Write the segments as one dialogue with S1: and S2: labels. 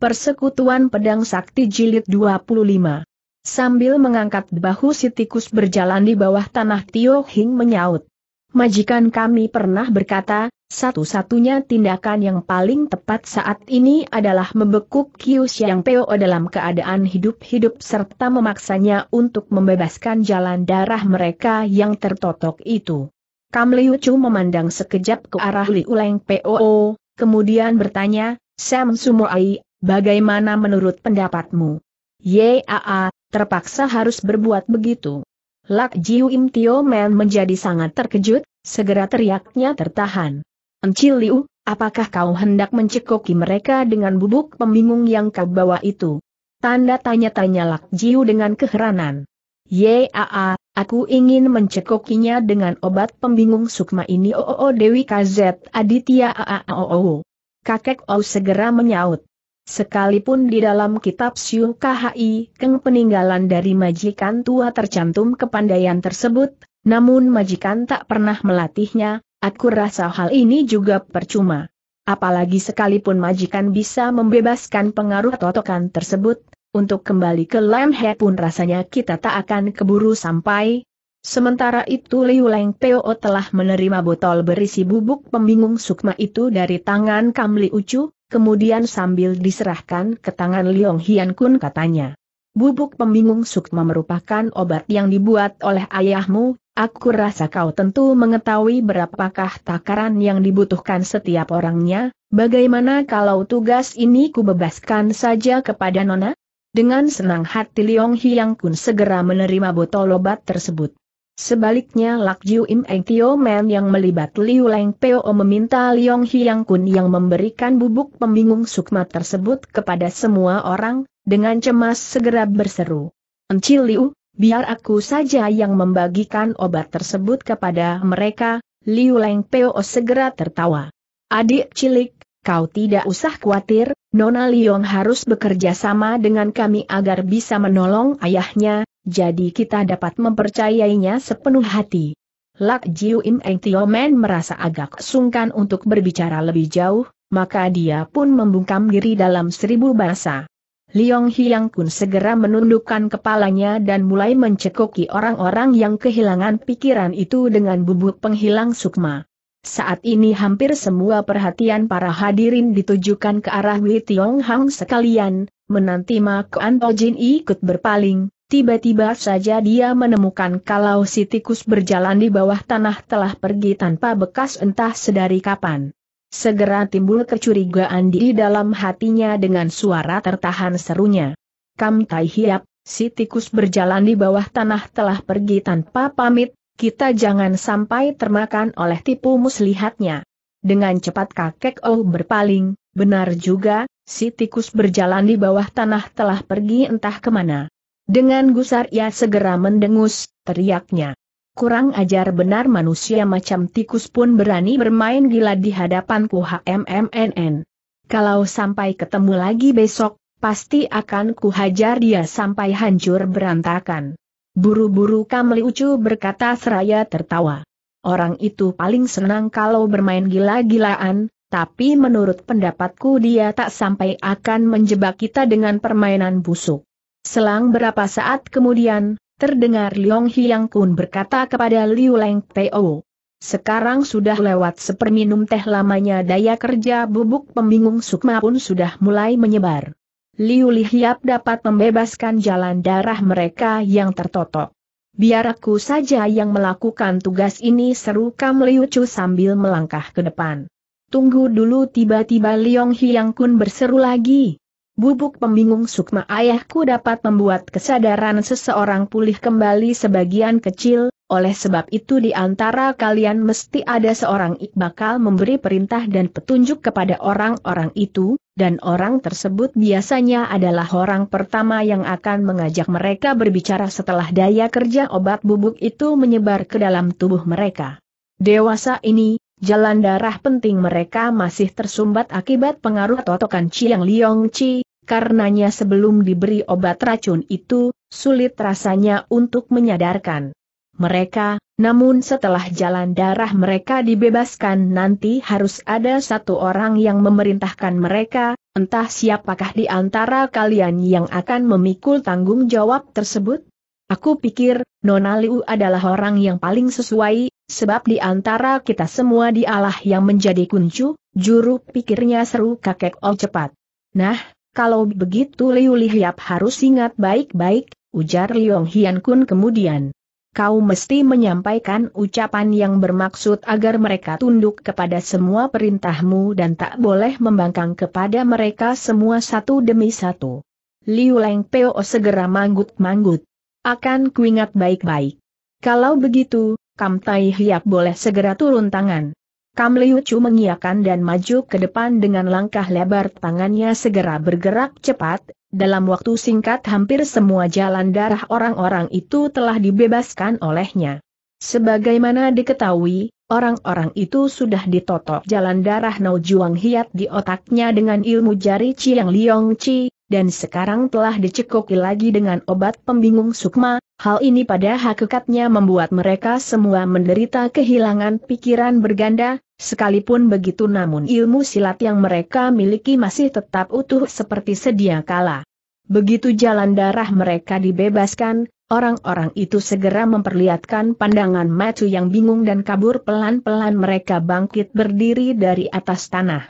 S1: Persekutuan Pedang Sakti Jilid 25 Sambil mengangkat bahu si tikus berjalan di bawah tanah Tio Hing menyaut. Majikan kami pernah berkata, satu-satunya tindakan yang paling tepat saat ini adalah membekuk Kius yang Peo dalam keadaan hidup-hidup serta memaksanya untuk membebaskan jalan darah mereka yang tertotok itu. Kam Liu Chu memandang sekejap ke arah Liuleng Leng Peo, kemudian bertanya, Sam Sumoai, Bagaimana menurut pendapatmu? Yaa, terpaksa harus berbuat begitu. Lak Jiu Im Tio Men menjadi sangat terkejut, segera teriaknya tertahan. Encil Liu, apakah kau hendak mencekoki mereka dengan bubuk pembingung yang kau bawa itu? Tanda tanya-tanya Lak Jiu dengan keheranan. Yaa, aku ingin mencekokinya dengan obat pembingung sukma ini. Oo Dewi KZ Aditya ooo, Kakek Ou segera menyaut. Sekalipun di dalam kitab Siu KHI, Keng peninggalan dari majikan tua tercantum kepandaian tersebut, namun majikan tak pernah melatihnya, aku rasa hal ini juga percuma. Apalagi sekalipun majikan bisa membebaskan pengaruh totokan tersebut, untuk kembali ke Lemhe pun rasanya kita tak akan keburu sampai. Sementara itu Liu Leng Peo telah menerima botol berisi bubuk pembingung sukma itu dari tangan Kamli Ucu, kemudian sambil diserahkan ke tangan Liong Hian Kun katanya. Bubuk pembingung sukma merupakan obat yang dibuat oleh ayahmu, aku rasa kau tentu mengetahui berapakah takaran yang dibutuhkan setiap orangnya, bagaimana kalau tugas ini kubebaskan saja kepada Nona? Dengan senang hati Liong Hiang Kun segera menerima botol obat tersebut. Sebaliknya Lak Jiu Im Eng Tio Men yang melibat Liu Leng Peo meminta Liong Hiang Kun yang memberikan bubuk pembingung sukma tersebut kepada semua orang, dengan cemas segera berseru. Enci Liu, biar aku saja yang membagikan obat tersebut kepada mereka, Liu Leng Peo segera tertawa. Adik cilik, kau tidak usah khawatir, Nona Liong harus bekerja sama dengan kami agar bisa menolong ayahnya, jadi kita dapat mempercayainya sepenuh hati. Lak Jiu Im Eng Tio Men merasa agak sungkan untuk berbicara lebih jauh, maka dia pun membungkam diri dalam seribu bahasa. Liong Hiang pun segera menundukkan kepalanya dan mulai mencekoki orang-orang yang kehilangan pikiran itu dengan bubuk penghilang sukma. Saat ini hampir semua perhatian para hadirin ditujukan ke arah Wei Tiong Hang sekalian, menanti Ma Kuan Jin ikut berpaling, Tiba-tiba saja dia menemukan kalau si tikus berjalan di bawah tanah telah pergi tanpa bekas entah sedari kapan. Segera timbul kecurigaan di dalam hatinya dengan suara tertahan serunya. Kam Tai Hiap, si tikus berjalan di bawah tanah telah pergi tanpa pamit, kita jangan sampai termakan oleh tipu muslihatnya. Dengan cepat kakek Oh berpaling, benar juga, si tikus berjalan di bawah tanah telah pergi entah kemana. Dengan gusar ia segera mendengus, teriaknya. Kurang ajar benar manusia macam tikus pun berani bermain gila di hadapanku HMMNN. Kalau sampai ketemu lagi besok, pasti akan kuhajar dia sampai hancur berantakan. Buru-buru Kamli ucu berkata seraya tertawa. Orang itu paling senang kalau bermain gila-gilaan, tapi menurut pendapatku dia tak sampai akan menjebak kita dengan permainan busuk. Selang berapa saat kemudian, terdengar Liong Hiang Kun berkata kepada Liu Leng Teo. Sekarang sudah lewat seperminum teh lamanya daya kerja bubuk pembingung sukma pun sudah mulai menyebar. Liu Lihiap dapat membebaskan jalan darah mereka yang tertotok. Biar aku saja yang melakukan tugas ini seru Kam Liu Chu sambil melangkah ke depan. Tunggu dulu tiba-tiba Liong Hiang Kun berseru lagi. Bubuk pembingung sukma ayahku dapat membuat kesadaran seseorang pulih kembali sebagian kecil, oleh sebab itu di antara kalian mesti ada seorang ik bakal memberi perintah dan petunjuk kepada orang-orang itu, dan orang tersebut biasanya adalah orang pertama yang akan mengajak mereka berbicara setelah daya kerja obat bubuk itu menyebar ke dalam tubuh mereka. Dewasa ini, Jalan darah penting mereka masih tersumbat akibat pengaruh totokan Chiang Liong Chi, Karenanya sebelum diberi obat racun itu, sulit rasanya untuk menyadarkan mereka, namun setelah jalan darah mereka dibebaskan nanti harus ada satu orang yang memerintahkan mereka, entah siapakah di antara kalian yang akan memikul tanggung jawab tersebut? Aku pikir, Nona Liu adalah orang yang paling sesuai, sebab di antara kita semua dialah yang menjadi kuncu, juru pikirnya seru kakek Oh cepat. Nah, kalau begitu Liu Lihiap harus ingat baik-baik, ujar Liong Hian Kun kemudian. Kau mesti menyampaikan ucapan yang bermaksud agar mereka tunduk kepada semua perintahmu dan tak boleh membangkang kepada mereka semua satu demi satu. Liu Leng Peo segera manggut-manggut. Akan kuingat baik-baik. Kalau begitu, Kam Tai Hiap boleh segera turun tangan. Kam Liu Chu mengiakan dan maju ke depan dengan langkah lebar tangannya segera bergerak cepat, dalam waktu singkat hampir semua jalan darah orang-orang itu telah dibebaskan olehnya. Sebagaimana diketahui, orang-orang itu sudah ditotok jalan darah Nao Juang Hiat di otaknya dengan ilmu jari Chiang Liong Chi, dan sekarang telah dicekoki lagi dengan obat pembingung sukma, Hal ini pada hakikatnya membuat mereka semua menderita kehilangan pikiran berganda, sekalipun begitu namun ilmu silat yang mereka miliki masih tetap utuh seperti sedia kala. Begitu jalan darah mereka dibebaskan, orang-orang itu segera memperlihatkan pandangan macu yang bingung dan kabur pelan-pelan mereka bangkit berdiri dari atas tanah.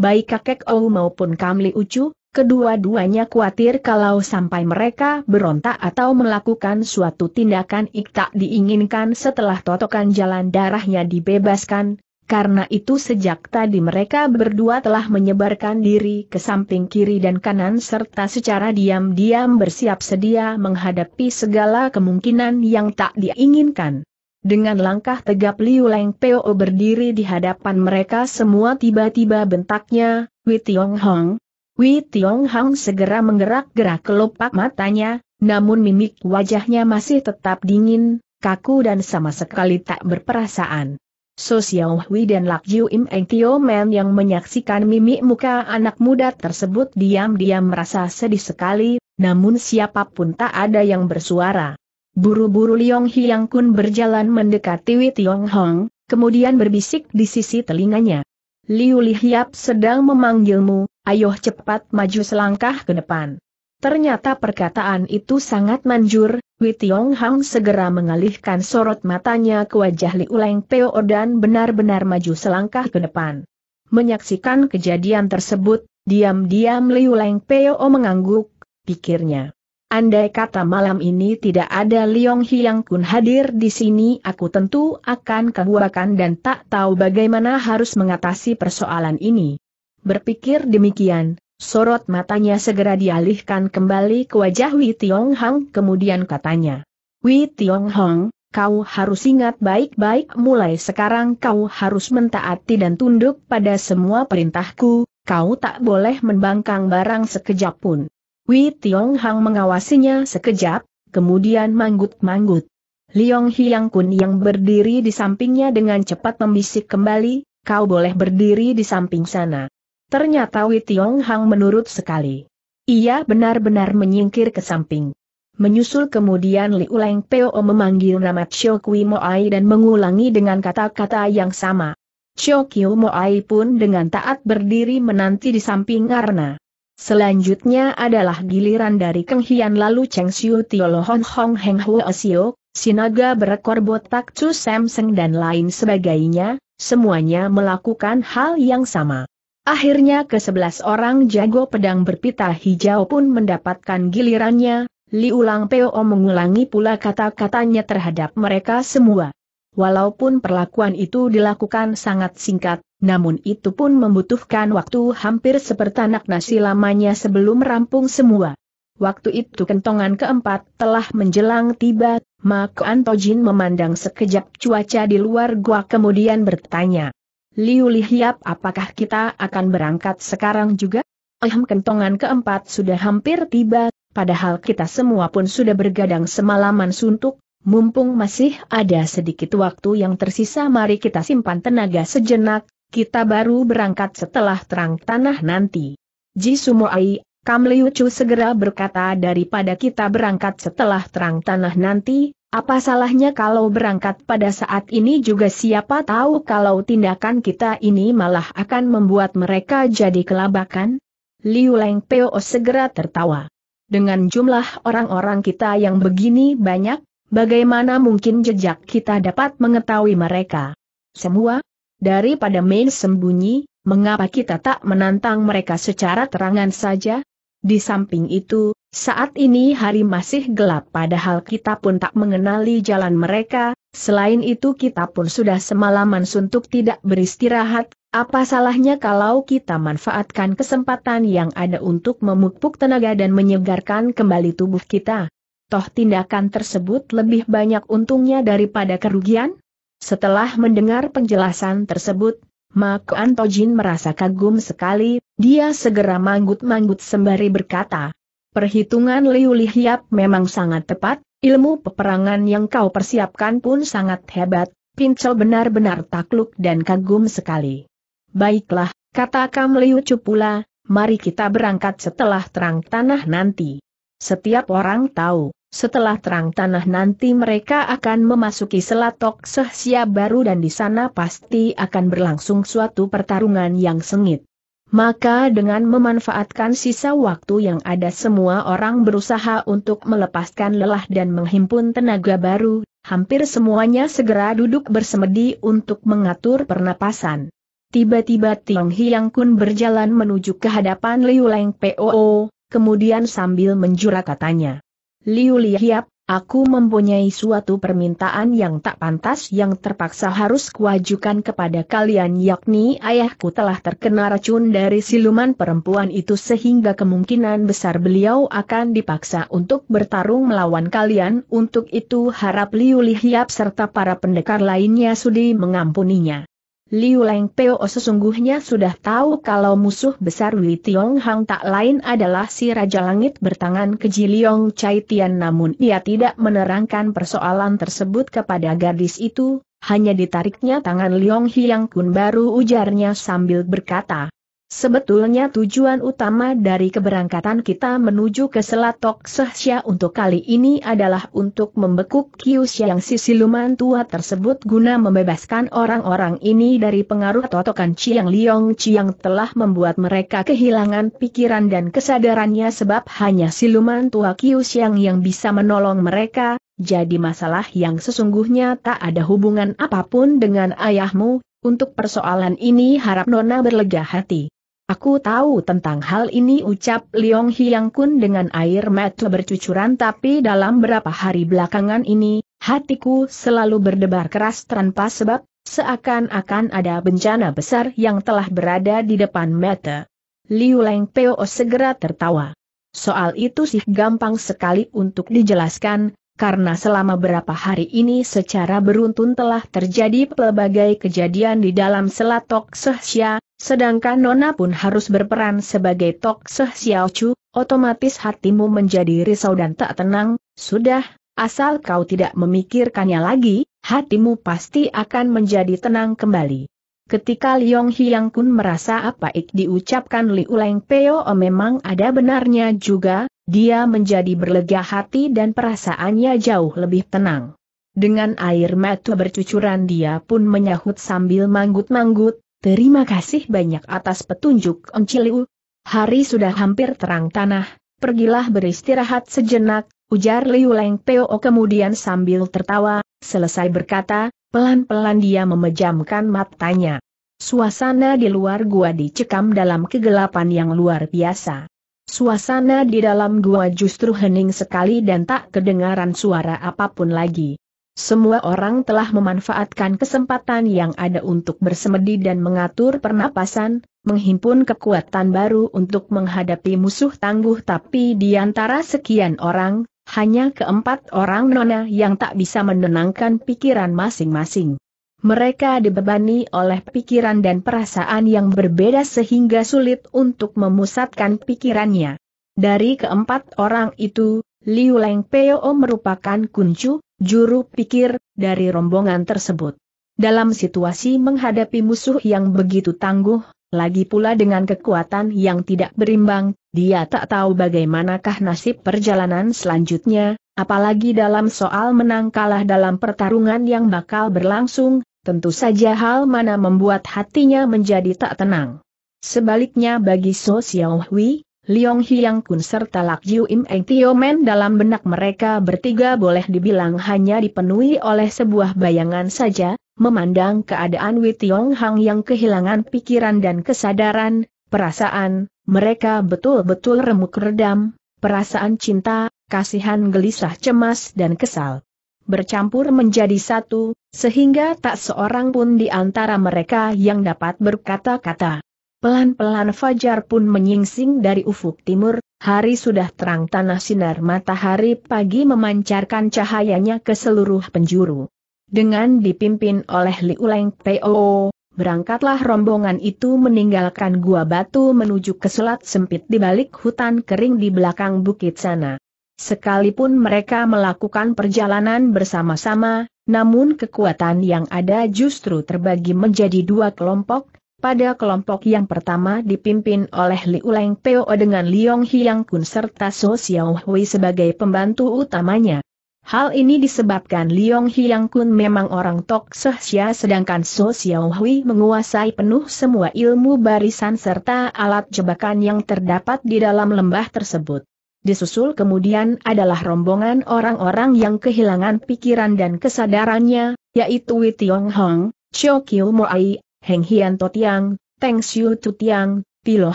S1: Baik kakek Ou maupun Kamli Ucu, Kedua-duanya khawatir kalau sampai mereka berontak atau melakukan suatu tindakan tak diinginkan setelah totokan jalan darahnya dibebaskan, karena itu sejak tadi mereka berdua telah menyebarkan diri ke samping kiri dan kanan serta secara diam-diam bersiap sedia menghadapi segala kemungkinan yang tak diinginkan. Dengan langkah tegap Liu Leng Peo berdiri di hadapan mereka semua tiba-tiba bentaknya, Wei Tiong Hong, Wei Tiong Hang segera menggerak-gerak kelopak matanya, namun mimik wajahnya masih tetap dingin, kaku dan sama sekali tak berperasaan. So Xiao Hui dan Lak Jiu Im Eng Tio Men yang menyaksikan mimik muka anak muda tersebut diam-diam merasa sedih sekali, namun siapapun tak ada yang bersuara. Buru-buru Liong Hiang Kun berjalan mendekati Wei Tiong Hang, kemudian berbisik di sisi telinganya. Liu Lihiap sedang memanggilmu, ayo cepat maju selangkah ke depan. Ternyata perkataan itu sangat manjur, Wei Tiong Hang segera mengalihkan sorot matanya ke wajah Liu Leng Peo dan benar-benar maju selangkah ke depan. Menyaksikan kejadian tersebut, diam-diam Liu Leng Peo mengangguk, pikirnya. Andai kata malam ini tidak ada Liong Hyang Kun hadir di sini aku tentu akan kebuakan dan tak tahu bagaimana harus mengatasi persoalan ini. Berpikir demikian, sorot matanya segera dialihkan kembali ke wajah Wei Tiong Hang kemudian katanya. Wei Tiong Hang, kau harus ingat baik-baik mulai sekarang kau harus mentaati dan tunduk pada semua perintahku, kau tak boleh membangkang barang sekejap pun. Wei Tiong Hang mengawasinya sekejap, kemudian manggut-manggut. Liong Hiang Kun yang berdiri di sampingnya dengan cepat membisik kembali, kau boleh berdiri di samping sana. Ternyata Wei Tiong Hang menurut sekali. Ia benar-benar menyingkir ke samping. Menyusul kemudian Li Uleng Peo memanggil nama Chio Kui Ai dan mengulangi dengan kata-kata yang sama. Chio Mo Ai pun dengan taat berdiri menanti di samping Arna. Selanjutnya adalah giliran dari Keng Hian lalu Cheng Xiu Tiolo Hon Hong Heng Huo Xiu, Sinaga berekor botak Chu Sam Seng dan lain sebagainya, semuanya melakukan hal yang sama. Akhirnya ke sebelas orang jago pedang berpita hijau pun mendapatkan gilirannya, Li Ulang Peo mengulangi pula kata-katanya terhadap mereka semua. Walaupun perlakuan itu dilakukan sangat singkat, namun itu pun membutuhkan waktu hampir sepertanak nasi lamanya sebelum rampung semua. Waktu itu kentongan keempat telah menjelang tiba, maka Antojin memandang sekejap cuaca di luar gua kemudian bertanya. Liu Lihiap apakah kita akan berangkat sekarang juga? Ehem kentongan keempat sudah hampir tiba, padahal kita semua pun sudah bergadang semalaman suntuk, mumpung masih ada sedikit waktu yang tersisa mari kita simpan tenaga sejenak, kita baru berangkat setelah terang tanah nanti. Ji Sumoai, Kam Liu Chu segera berkata daripada kita berangkat setelah terang tanah nanti, apa salahnya kalau berangkat pada saat ini juga siapa tahu kalau tindakan kita ini malah akan membuat mereka jadi kelabakan? Liu Leng Peo segera tertawa. Dengan jumlah orang-orang kita yang begini banyak, bagaimana mungkin jejak kita dapat mengetahui mereka? Semua, Daripada main sembunyi, mengapa kita tak menantang mereka secara terangan saja? Di samping itu, saat ini hari masih gelap padahal kita pun tak mengenali jalan mereka, selain itu kita pun sudah semalaman suntuk tidak beristirahat, apa salahnya kalau kita manfaatkan kesempatan yang ada untuk memupuk tenaga dan menyegarkan kembali tubuh kita? Toh tindakan tersebut lebih banyak untungnya daripada kerugian? Setelah mendengar penjelasan tersebut, Mak Antojin merasa kagum sekali, dia segera manggut-manggut sembari berkata, Perhitungan Liu Lihyap memang sangat tepat, ilmu peperangan yang kau persiapkan pun sangat hebat, Pincel benar-benar takluk dan kagum sekali. Baiklah, kata Kam Liu Cupula, mari kita berangkat setelah terang tanah nanti. Setiap orang tahu, setelah terang tanah nanti mereka akan memasuki selatok sehsia baru dan di sana pasti akan berlangsung suatu pertarungan yang sengit. Maka dengan memanfaatkan sisa waktu yang ada semua orang berusaha untuk melepaskan lelah dan menghimpun tenaga baru, hampir semuanya segera duduk bersemedi untuk mengatur pernapasan. Tiba-tiba Tiong Hiang Kun berjalan menuju ke hadapan Liu Leng Poo, kemudian sambil menjura katanya. Liu Liap, aku mempunyai suatu permintaan yang tak pantas yang terpaksa harus kuajukan kepada kalian yakni ayahku telah terkena racun dari siluman perempuan itu sehingga kemungkinan besar beliau akan dipaksa untuk bertarung melawan kalian untuk itu harap Liu Liap serta para pendekar lainnya sudi mengampuninya. Liu Leng Peo sesungguhnya sudah tahu kalau musuh besar Wei Tiong Hang tak lain adalah si Raja Langit bertangan keji Liong Chai Tian namun ia tidak menerangkan persoalan tersebut kepada gadis itu, hanya ditariknya tangan Liong Hiang Kun baru ujarnya sambil berkata, Sebetulnya tujuan utama dari keberangkatan kita menuju ke Selatok Sehsia untuk kali ini adalah untuk membekuk Kius yang si siluman tua tersebut guna membebaskan orang-orang ini dari pengaruh totokan Chiang Liong Chiang telah membuat mereka kehilangan pikiran dan kesadarannya sebab hanya siluman tua yang yang bisa menolong mereka, jadi masalah yang sesungguhnya tak ada hubungan apapun dengan ayahmu, untuk persoalan ini harap Nona berlega hati. Aku tahu tentang hal ini ucap Liong Hyang Kun dengan air mata bercucuran tapi dalam berapa hari belakangan ini, hatiku selalu berdebar keras tanpa sebab, seakan-akan ada bencana besar yang telah berada di depan mata. Liu Leng Peo segera tertawa. Soal itu sih gampang sekali untuk dijelaskan, karena selama berapa hari ini secara beruntun telah terjadi pelbagai kejadian di dalam selat Tok Sia, sedangkan Nona pun harus berperan sebagai Tok Sia Chu, otomatis hatimu menjadi risau dan tak tenang, sudah, asal kau tidak memikirkannya lagi, hatimu pasti akan menjadi tenang kembali. Ketika Liong Hiang Kun merasa apa ik diucapkan Li Uleng Peo oh, memang ada benarnya juga, dia menjadi berlega hati dan perasaannya jauh lebih tenang. Dengan air mata bercucuran dia pun menyahut sambil manggut-manggut, terima kasih banyak atas petunjuk Ong Ciliu. Hari sudah hampir terang tanah, pergilah beristirahat sejenak, ujar Liu Leng Peo kemudian sambil tertawa, selesai berkata, pelan-pelan dia memejamkan matanya. Suasana di luar gua dicekam dalam kegelapan yang luar biasa. Suasana di dalam gua justru hening sekali dan tak kedengaran suara apapun lagi. Semua orang telah memanfaatkan kesempatan yang ada untuk bersemedi dan mengatur pernapasan, menghimpun kekuatan baru untuk menghadapi musuh tangguh tapi di antara sekian orang, hanya keempat orang nona yang tak bisa menenangkan pikiran masing-masing. Mereka dibebani oleh pikiran dan perasaan yang berbeda sehingga sulit untuk memusatkan pikirannya. Dari keempat orang itu, Liu Leng Peo merupakan kuncu, juru pikir, dari rombongan tersebut. Dalam situasi menghadapi musuh yang begitu tangguh, lagi pula dengan kekuatan yang tidak berimbang, dia tak tahu bagaimanakah nasib perjalanan selanjutnya, apalagi dalam soal menang kalah dalam pertarungan yang bakal berlangsung, tentu saja hal mana membuat hatinya menjadi tak tenang. Sebaliknya bagi So Xiao Hui, Liong Hyang Kun serta Lak Jiu Im Eng Tio Men dalam benak mereka bertiga boleh dibilang hanya dipenuhi oleh sebuah bayangan saja, memandang keadaan Wei Tiong Hang yang kehilangan pikiran dan kesadaran, perasaan, mereka betul-betul remuk redam, perasaan cinta, kasihan gelisah cemas dan kesal. Bercampur menjadi satu, sehingga tak seorang pun di antara mereka yang dapat berkata-kata. Pelan-pelan fajar pun menyingsing dari ufuk timur, hari sudah terang tanah sinar matahari pagi memancarkan cahayanya ke seluruh penjuru. Dengan dipimpin oleh Liuleng Poo, Berangkatlah rombongan itu meninggalkan gua batu menuju ke selat sempit di balik hutan kering di belakang bukit sana. Sekalipun mereka melakukan perjalanan bersama-sama, namun kekuatan yang ada justru terbagi menjadi dua kelompok, pada kelompok yang pertama dipimpin oleh Liu Leng Peo dengan Liong Hyang Kun serta So Xiao Hui sebagai pembantu utamanya. Hal ini disebabkan Liong Hiyang Kun memang orang Tok Sehsia sedangkan So Xiao Hui menguasai penuh semua ilmu barisan serta alat jebakan yang terdapat di dalam lembah tersebut. Disusul kemudian adalah rombongan orang-orang yang kehilangan pikiran dan kesadarannya, yaitu Wei Tiong Hong, Chio Kiu Ai, Heng Hian Totiang, Teng Xiu Tutiang, Pilo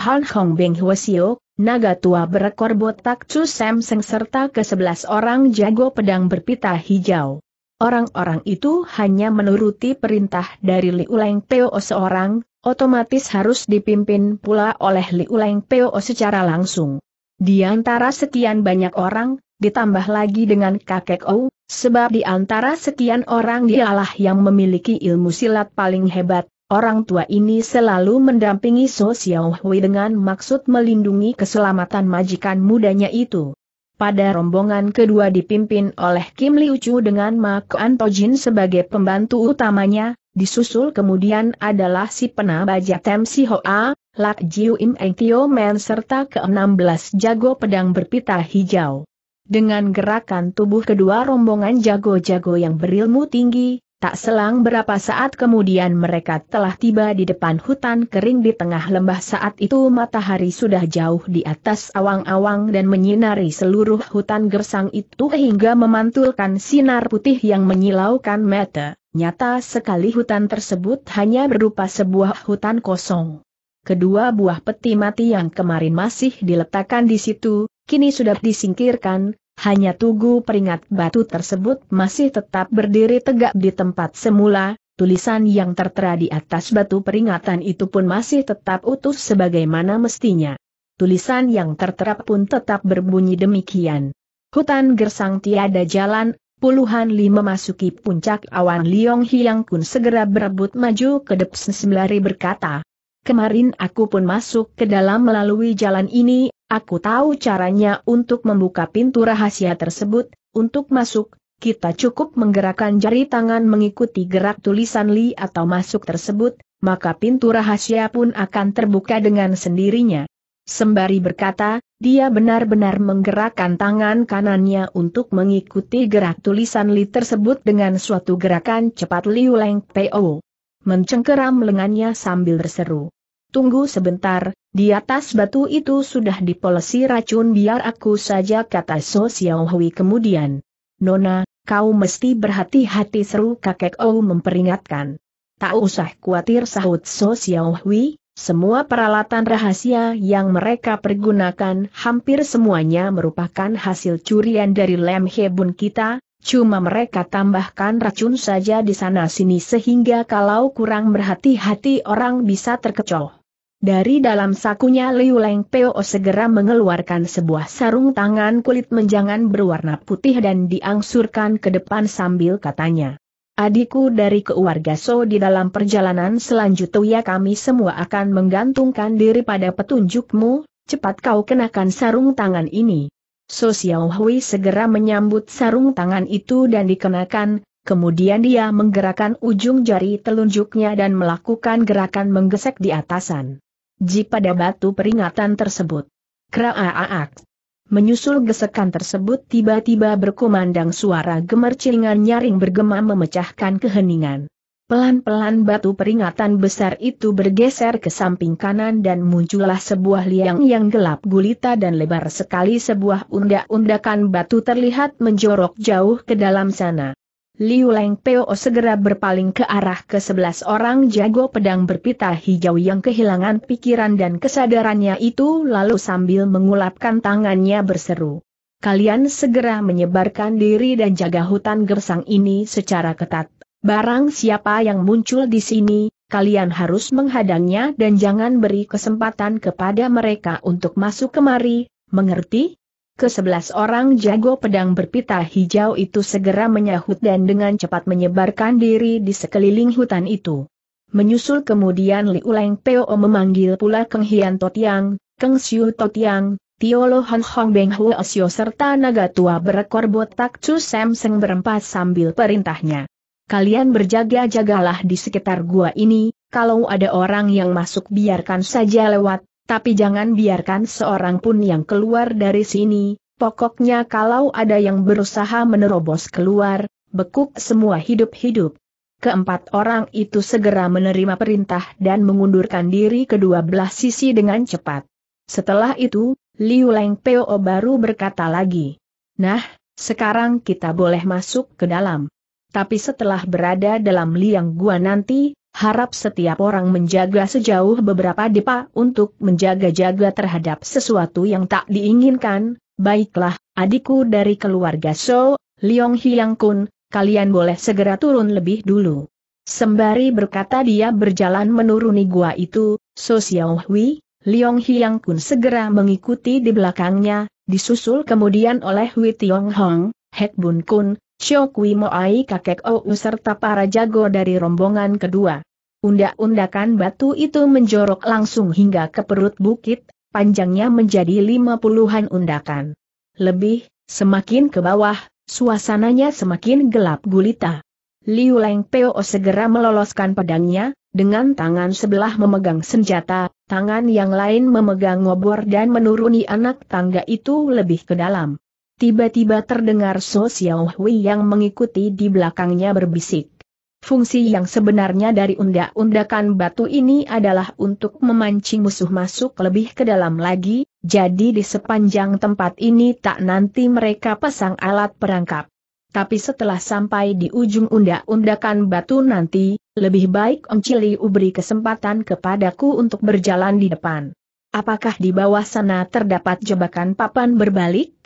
S1: Han Hong Beng Siok naga tua berekor botak Chu Sam Seng serta ke sebelas orang jago pedang berpita hijau. Orang-orang itu hanya menuruti perintah dari Liu Leng Peo seorang, otomatis harus dipimpin pula oleh Liu Leng Peo secara langsung. Di antara sekian banyak orang, ditambah lagi dengan kakek Ou, sebab di antara sekian orang dialah yang memiliki ilmu silat paling hebat, Orang tua ini selalu mendampingi So Xiao Hui dengan maksud melindungi keselamatan majikan mudanya itu. Pada rombongan kedua dipimpin oleh Kim Liu Chu dengan Ma Kuan sebagai pembantu utamanya, disusul kemudian adalah si penabaja Tem Si Hoa, Lak Jiu Im Eng Tio Men serta ke-16 jago pedang berpita hijau. Dengan gerakan tubuh kedua rombongan jago-jago yang berilmu tinggi, Tak selang berapa saat kemudian mereka telah tiba di depan hutan kering di tengah lembah saat itu matahari sudah jauh di atas awang-awang dan menyinari seluruh hutan gersang itu hingga memantulkan sinar putih yang menyilaukan mata. Nyata sekali hutan tersebut hanya berupa sebuah hutan kosong. Kedua buah peti mati yang kemarin masih diletakkan di situ, kini sudah disingkirkan, hanya tugu peringat batu tersebut masih tetap berdiri tegak di tempat semula, tulisan yang tertera di atas batu peringatan itu pun masih tetap utuh sebagaimana mestinya. Tulisan yang tertera pun tetap berbunyi demikian. Hutan gersang tiada jalan, puluhan lima memasuki puncak awan Liong Hiang Kun segera berebut maju ke depan sembilari berkata. Kemarin aku pun masuk ke dalam melalui jalan ini, Aku tahu caranya untuk membuka pintu rahasia tersebut, untuk masuk, kita cukup menggerakkan jari tangan mengikuti gerak tulisan Li atau masuk tersebut, maka pintu rahasia pun akan terbuka dengan sendirinya. Sembari berkata, dia benar-benar menggerakkan tangan kanannya untuk mengikuti gerak tulisan Li tersebut dengan suatu gerakan cepat Liu Leng Po. Mencengkeram lengannya sambil berseru. Tunggu sebentar, di atas batu itu sudah dipolesi racun biar aku saja kata So Xiao Hui kemudian. Nona, kau mesti berhati-hati seru kakek Ou memperingatkan. Tak usah khawatir sahut So Xiao Hui, semua peralatan rahasia yang mereka pergunakan hampir semuanya merupakan hasil curian dari Lem Hebun kita, cuma mereka tambahkan racun saja di sana-sini sehingga kalau kurang berhati-hati orang bisa terkecoh. Dari dalam sakunya Liu Leng Peo segera mengeluarkan sebuah sarung tangan kulit menjangan berwarna putih dan diangsurkan ke depan sambil katanya. Adikku dari keluarga So di dalam perjalanan selanjutnya kami semua akan menggantungkan diri pada petunjukmu, cepat kau kenakan sarung tangan ini. So Xiao Hui segera menyambut sarung tangan itu dan dikenakan, kemudian dia menggerakkan ujung jari telunjuknya dan melakukan gerakan menggesek di atasan. Ji pada batu peringatan tersebut. Kraaak. Menyusul gesekan tersebut tiba-tiba berkumandang suara gemercingan nyaring bergema memecahkan keheningan. Pelan-pelan batu peringatan besar itu bergeser ke samping kanan dan muncullah sebuah liang yang gelap gulita dan lebar sekali sebuah undak-undakan batu terlihat menjorok jauh ke dalam sana. Liu Leng Peo segera berpaling ke arah ke sebelas orang jago pedang berpita hijau yang kehilangan pikiran dan kesadarannya itu lalu sambil mengulapkan tangannya berseru. Kalian segera menyebarkan diri dan jaga hutan gersang ini secara ketat. Barang siapa yang muncul di sini, kalian harus menghadangnya dan jangan beri kesempatan kepada mereka untuk masuk kemari, mengerti? Kesebelas orang jago pedang berpita hijau itu segera menyahut dan dengan cepat menyebarkan diri di sekeliling hutan itu. Menyusul kemudian Li Uleng Peo memanggil pula Keng Hian Totiang, Keng Siu Totiang, Tiolo Han Hong Beng Hua Asio serta naga tua berekor botak Chu Sam Seng berempat sambil perintahnya. Kalian berjaga-jagalah di sekitar gua ini, kalau ada orang yang masuk biarkan saja lewat, tapi jangan biarkan seorang pun yang keluar dari sini, pokoknya kalau ada yang berusaha menerobos keluar, bekuk semua hidup-hidup. Keempat orang itu segera menerima perintah dan mengundurkan diri kedua belah sisi dengan cepat. Setelah itu, Liu Leng Peo baru berkata lagi. Nah, sekarang kita boleh masuk ke dalam. Tapi setelah berada dalam liang gua nanti, harap setiap orang menjaga sejauh beberapa depa untuk menjaga-jaga terhadap sesuatu yang tak diinginkan, baiklah, adikku dari keluarga So, Liong Hyang Kun, kalian boleh segera turun lebih dulu. Sembari berkata dia berjalan menuruni gua itu, So Xiao Hui, Liong Hyang Kun segera mengikuti di belakangnya, disusul kemudian oleh Hui Tiong Hong, Hek Bun Kun, Chokwi Moai kakek Ou serta para jago dari rombongan kedua. Undak-undakan batu itu menjorok langsung hingga ke perut bukit, panjangnya menjadi lima puluhan undakan. Lebih, semakin ke bawah, suasananya semakin gelap gulita. Liu Leng Peo segera meloloskan pedangnya, dengan tangan sebelah memegang senjata, tangan yang lain memegang ngobor dan menuruni anak tangga itu lebih ke dalam. Tiba-tiba terdengar So Xiao Hui yang mengikuti di belakangnya berbisik. Fungsi yang sebenarnya dari undak-undakan batu ini adalah untuk memancing musuh masuk lebih ke dalam lagi, jadi di sepanjang tempat ini tak nanti mereka pasang alat perangkap. Tapi setelah sampai di ujung undak-undakan batu nanti, lebih baik Om Cili uberi kesempatan kepadaku untuk berjalan di depan. Apakah di bawah sana terdapat jebakan papan berbalik?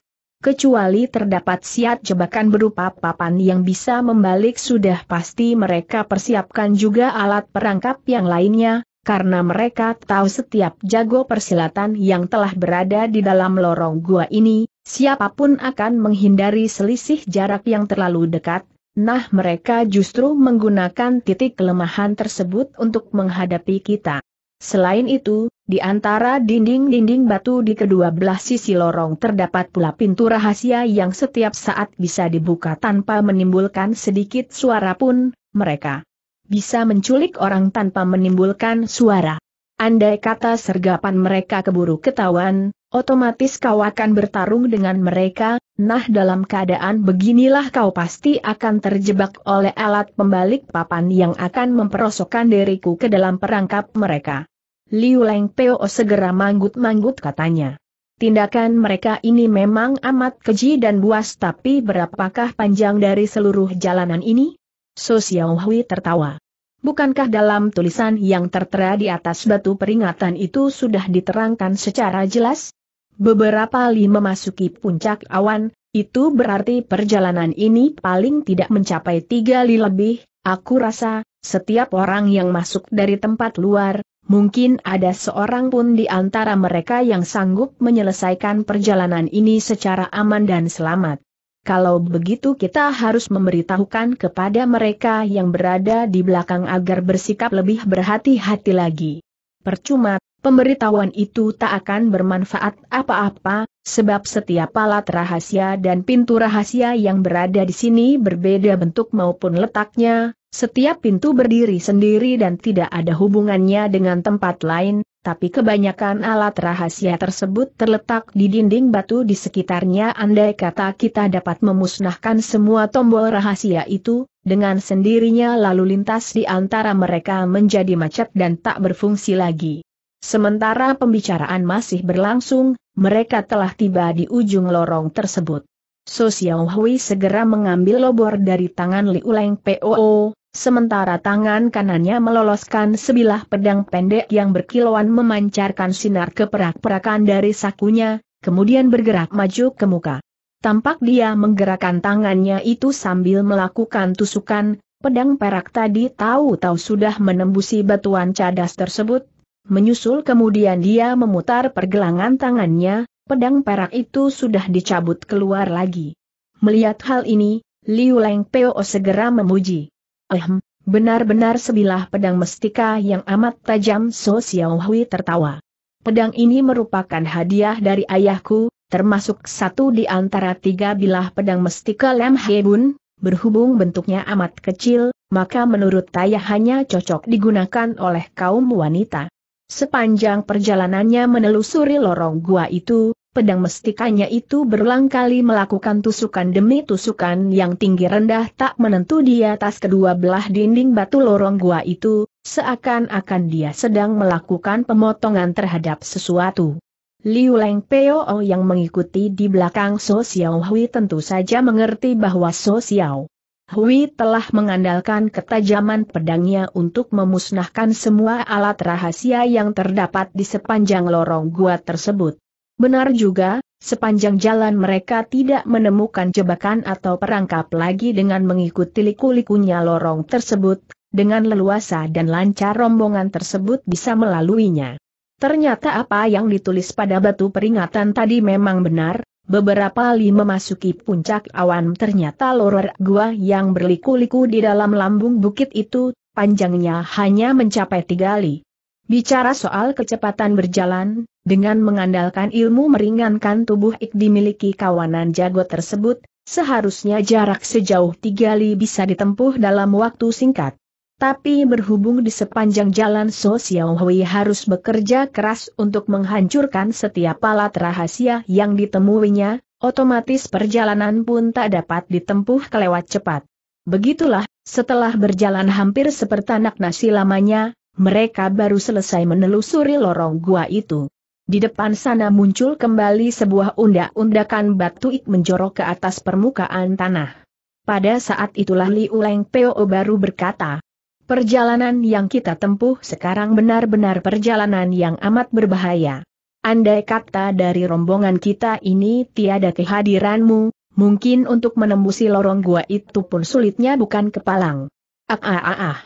S1: kecuali terdapat siat jebakan berupa papan yang bisa membalik sudah pasti mereka persiapkan juga alat perangkap yang lainnya, karena mereka tahu setiap jago persilatan yang telah berada di dalam lorong gua ini, siapapun akan menghindari selisih jarak yang terlalu dekat, Nah mereka justru menggunakan titik kelemahan tersebut untuk menghadapi kita. Selain itu, di antara dinding-dinding batu di kedua belah sisi lorong terdapat pula pintu rahasia yang setiap saat bisa dibuka tanpa menimbulkan sedikit suara pun, mereka bisa menculik orang tanpa menimbulkan suara. Andai kata sergapan mereka keburu ketahuan, otomatis kau akan bertarung dengan mereka, nah dalam keadaan beginilah kau pasti akan terjebak oleh alat pembalik papan yang akan memperosokkan diriku ke dalam perangkap mereka. Liu Leng Peo segera manggut-manggut katanya. Tindakan mereka ini memang amat keji dan buas tapi berapakah panjang dari seluruh jalanan ini? So Xiao Hui tertawa. Bukankah dalam tulisan yang tertera di atas batu peringatan itu sudah diterangkan secara jelas? Beberapa li memasuki puncak awan, itu berarti perjalanan ini paling tidak mencapai tiga li lebih, aku rasa, setiap orang yang masuk dari tempat luar, mungkin ada seorang pun di antara mereka yang sanggup menyelesaikan perjalanan ini secara aman dan selamat. Kalau begitu kita harus memberitahukan kepada mereka yang berada di belakang agar bersikap lebih berhati-hati lagi. Percuma, pemberitahuan itu tak akan bermanfaat apa-apa, sebab setiap alat rahasia dan pintu rahasia yang berada di sini berbeda bentuk maupun letaknya, setiap pintu berdiri sendiri dan tidak ada hubungannya dengan tempat lain, tapi kebanyakan alat rahasia tersebut terletak di dinding batu di sekitarnya andai kata kita dapat memusnahkan semua tombol rahasia itu, dengan sendirinya lalu lintas di antara mereka menjadi macet dan tak berfungsi lagi. Sementara pembicaraan masih berlangsung, mereka telah tiba di ujung lorong tersebut. So Xiao Hui segera mengambil lobor dari tangan Liu Leng Poo, sementara tangan kanannya meloloskan sebilah pedang pendek yang berkilauan memancarkan sinar keperak-perakan dari sakunya, kemudian bergerak maju ke muka. Tampak dia menggerakkan tangannya itu sambil melakukan tusukan, pedang perak tadi tahu-tahu sudah menembusi batuan cadas tersebut, Menyusul kemudian dia memutar pergelangan tangannya, pedang perak itu sudah dicabut keluar lagi. Melihat hal ini, Liu Leng Peo segera memuji. Ehm, benar-benar sebilah pedang mestika yang amat tajam So Xiao Hui tertawa. Pedang ini merupakan hadiah dari ayahku, termasuk satu di antara tiga bilah pedang mestika Lem Bun. berhubung bentuknya amat kecil, maka menurut ayah hanya cocok digunakan oleh kaum wanita. Sepanjang perjalanannya menelusuri lorong gua itu, pedang mestikanya itu berulang kali melakukan tusukan demi tusukan yang tinggi rendah tak menentu di atas kedua belah dinding batu lorong gua itu, seakan-akan dia sedang melakukan pemotongan terhadap sesuatu. Liu Leng Peo yang mengikuti di belakang So Xiao Hui tentu saja mengerti bahwa So Xiao Hui telah mengandalkan ketajaman pedangnya untuk memusnahkan semua alat rahasia yang terdapat di sepanjang lorong gua tersebut. Benar juga, sepanjang jalan mereka tidak menemukan jebakan atau perangkap lagi dengan mengikuti liku-likunya lorong tersebut, dengan leluasa dan lancar rombongan tersebut bisa melaluinya. Ternyata apa yang ditulis pada batu peringatan tadi memang benar, Beberapa li memasuki puncak awan ternyata loror gua yang berliku-liku di dalam lambung bukit itu, panjangnya hanya mencapai tiga li. Bicara soal kecepatan berjalan, dengan mengandalkan ilmu meringankan tubuh ik dimiliki kawanan jago tersebut, seharusnya jarak sejauh tiga li bisa ditempuh dalam waktu singkat. Tapi berhubung di sepanjang jalan So Xiao Hui harus bekerja keras untuk menghancurkan setiap alat rahasia yang ditemuinya, otomatis perjalanan pun tak dapat ditempuh kelewat cepat. Begitulah, setelah berjalan hampir sepertanak nasi lamanya, mereka baru selesai menelusuri lorong gua itu. Di depan sana muncul kembali sebuah undak-undakan batu ik menjorok ke atas permukaan tanah. Pada saat itulah Liu Peo baru berkata, Perjalanan yang kita tempuh sekarang benar-benar perjalanan yang amat berbahaya. Andai kata dari rombongan kita ini tiada kehadiranmu, mungkin untuk menembusi lorong gua itu pun sulitnya bukan kepalang. Ah ah ah ah.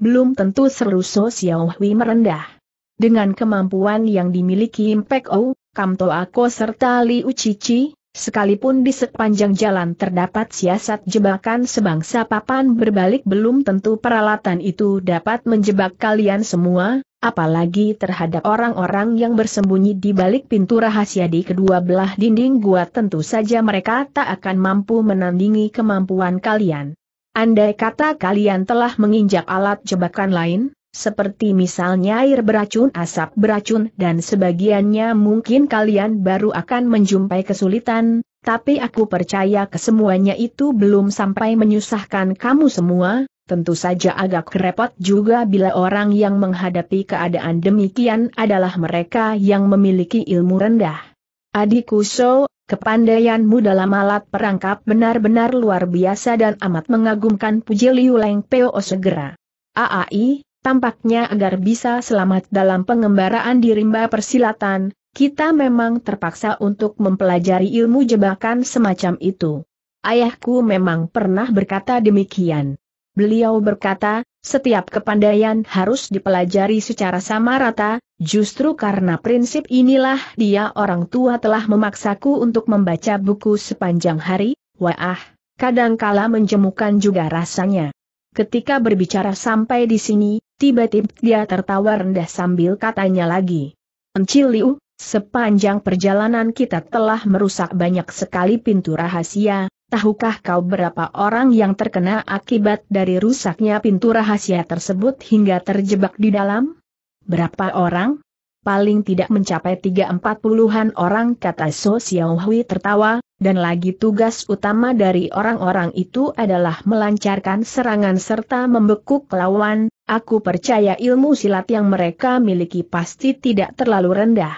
S1: Belum tentu seru So Xiao Hui merendah. Dengan kemampuan yang dimiliki Impek Ou, Kamto Ako serta Liu Cici, Sekalipun di sepanjang jalan terdapat siasat jebakan sebangsa papan berbalik belum tentu peralatan itu dapat menjebak kalian semua, apalagi terhadap orang-orang yang bersembunyi di balik pintu rahasia di kedua belah dinding gua tentu saja mereka tak akan mampu menandingi kemampuan kalian. Andai kata kalian telah menginjak alat jebakan lain, seperti misalnya air beracun, asap beracun, dan sebagiannya mungkin kalian baru akan menjumpai kesulitan, tapi aku percaya kesemuanya itu belum sampai menyusahkan kamu semua, tentu saja agak repot juga bila orang yang menghadapi keadaan demikian adalah mereka yang memiliki ilmu rendah. Adikku So, Kepandaianmu dalam alat perangkap benar-benar luar biasa dan amat mengagumkan puji Liu Leng Peo segera. AAI, tampaknya agar bisa selamat dalam pengembaraan di rimba persilatan, kita memang terpaksa untuk mempelajari ilmu jebakan semacam itu. Ayahku memang pernah berkata demikian. Beliau berkata, setiap kepandaian harus dipelajari secara sama rata, justru karena prinsip inilah dia orang tua telah memaksaku untuk membaca buku sepanjang hari, wah, kadangkala menjemukan juga rasanya. Ketika berbicara sampai di sini, tiba-tiba dia tertawa rendah sambil katanya lagi. Encil sepanjang perjalanan kita telah merusak banyak sekali pintu rahasia, tahukah kau berapa orang yang terkena akibat dari rusaknya pintu rahasia tersebut hingga terjebak di dalam? Berapa orang? Paling tidak mencapai tiga empat puluhan orang kata So Xiao Hui tertawa, dan lagi tugas utama dari orang-orang itu adalah melancarkan serangan serta membekuk lawan, aku percaya ilmu silat yang mereka miliki pasti tidak terlalu rendah.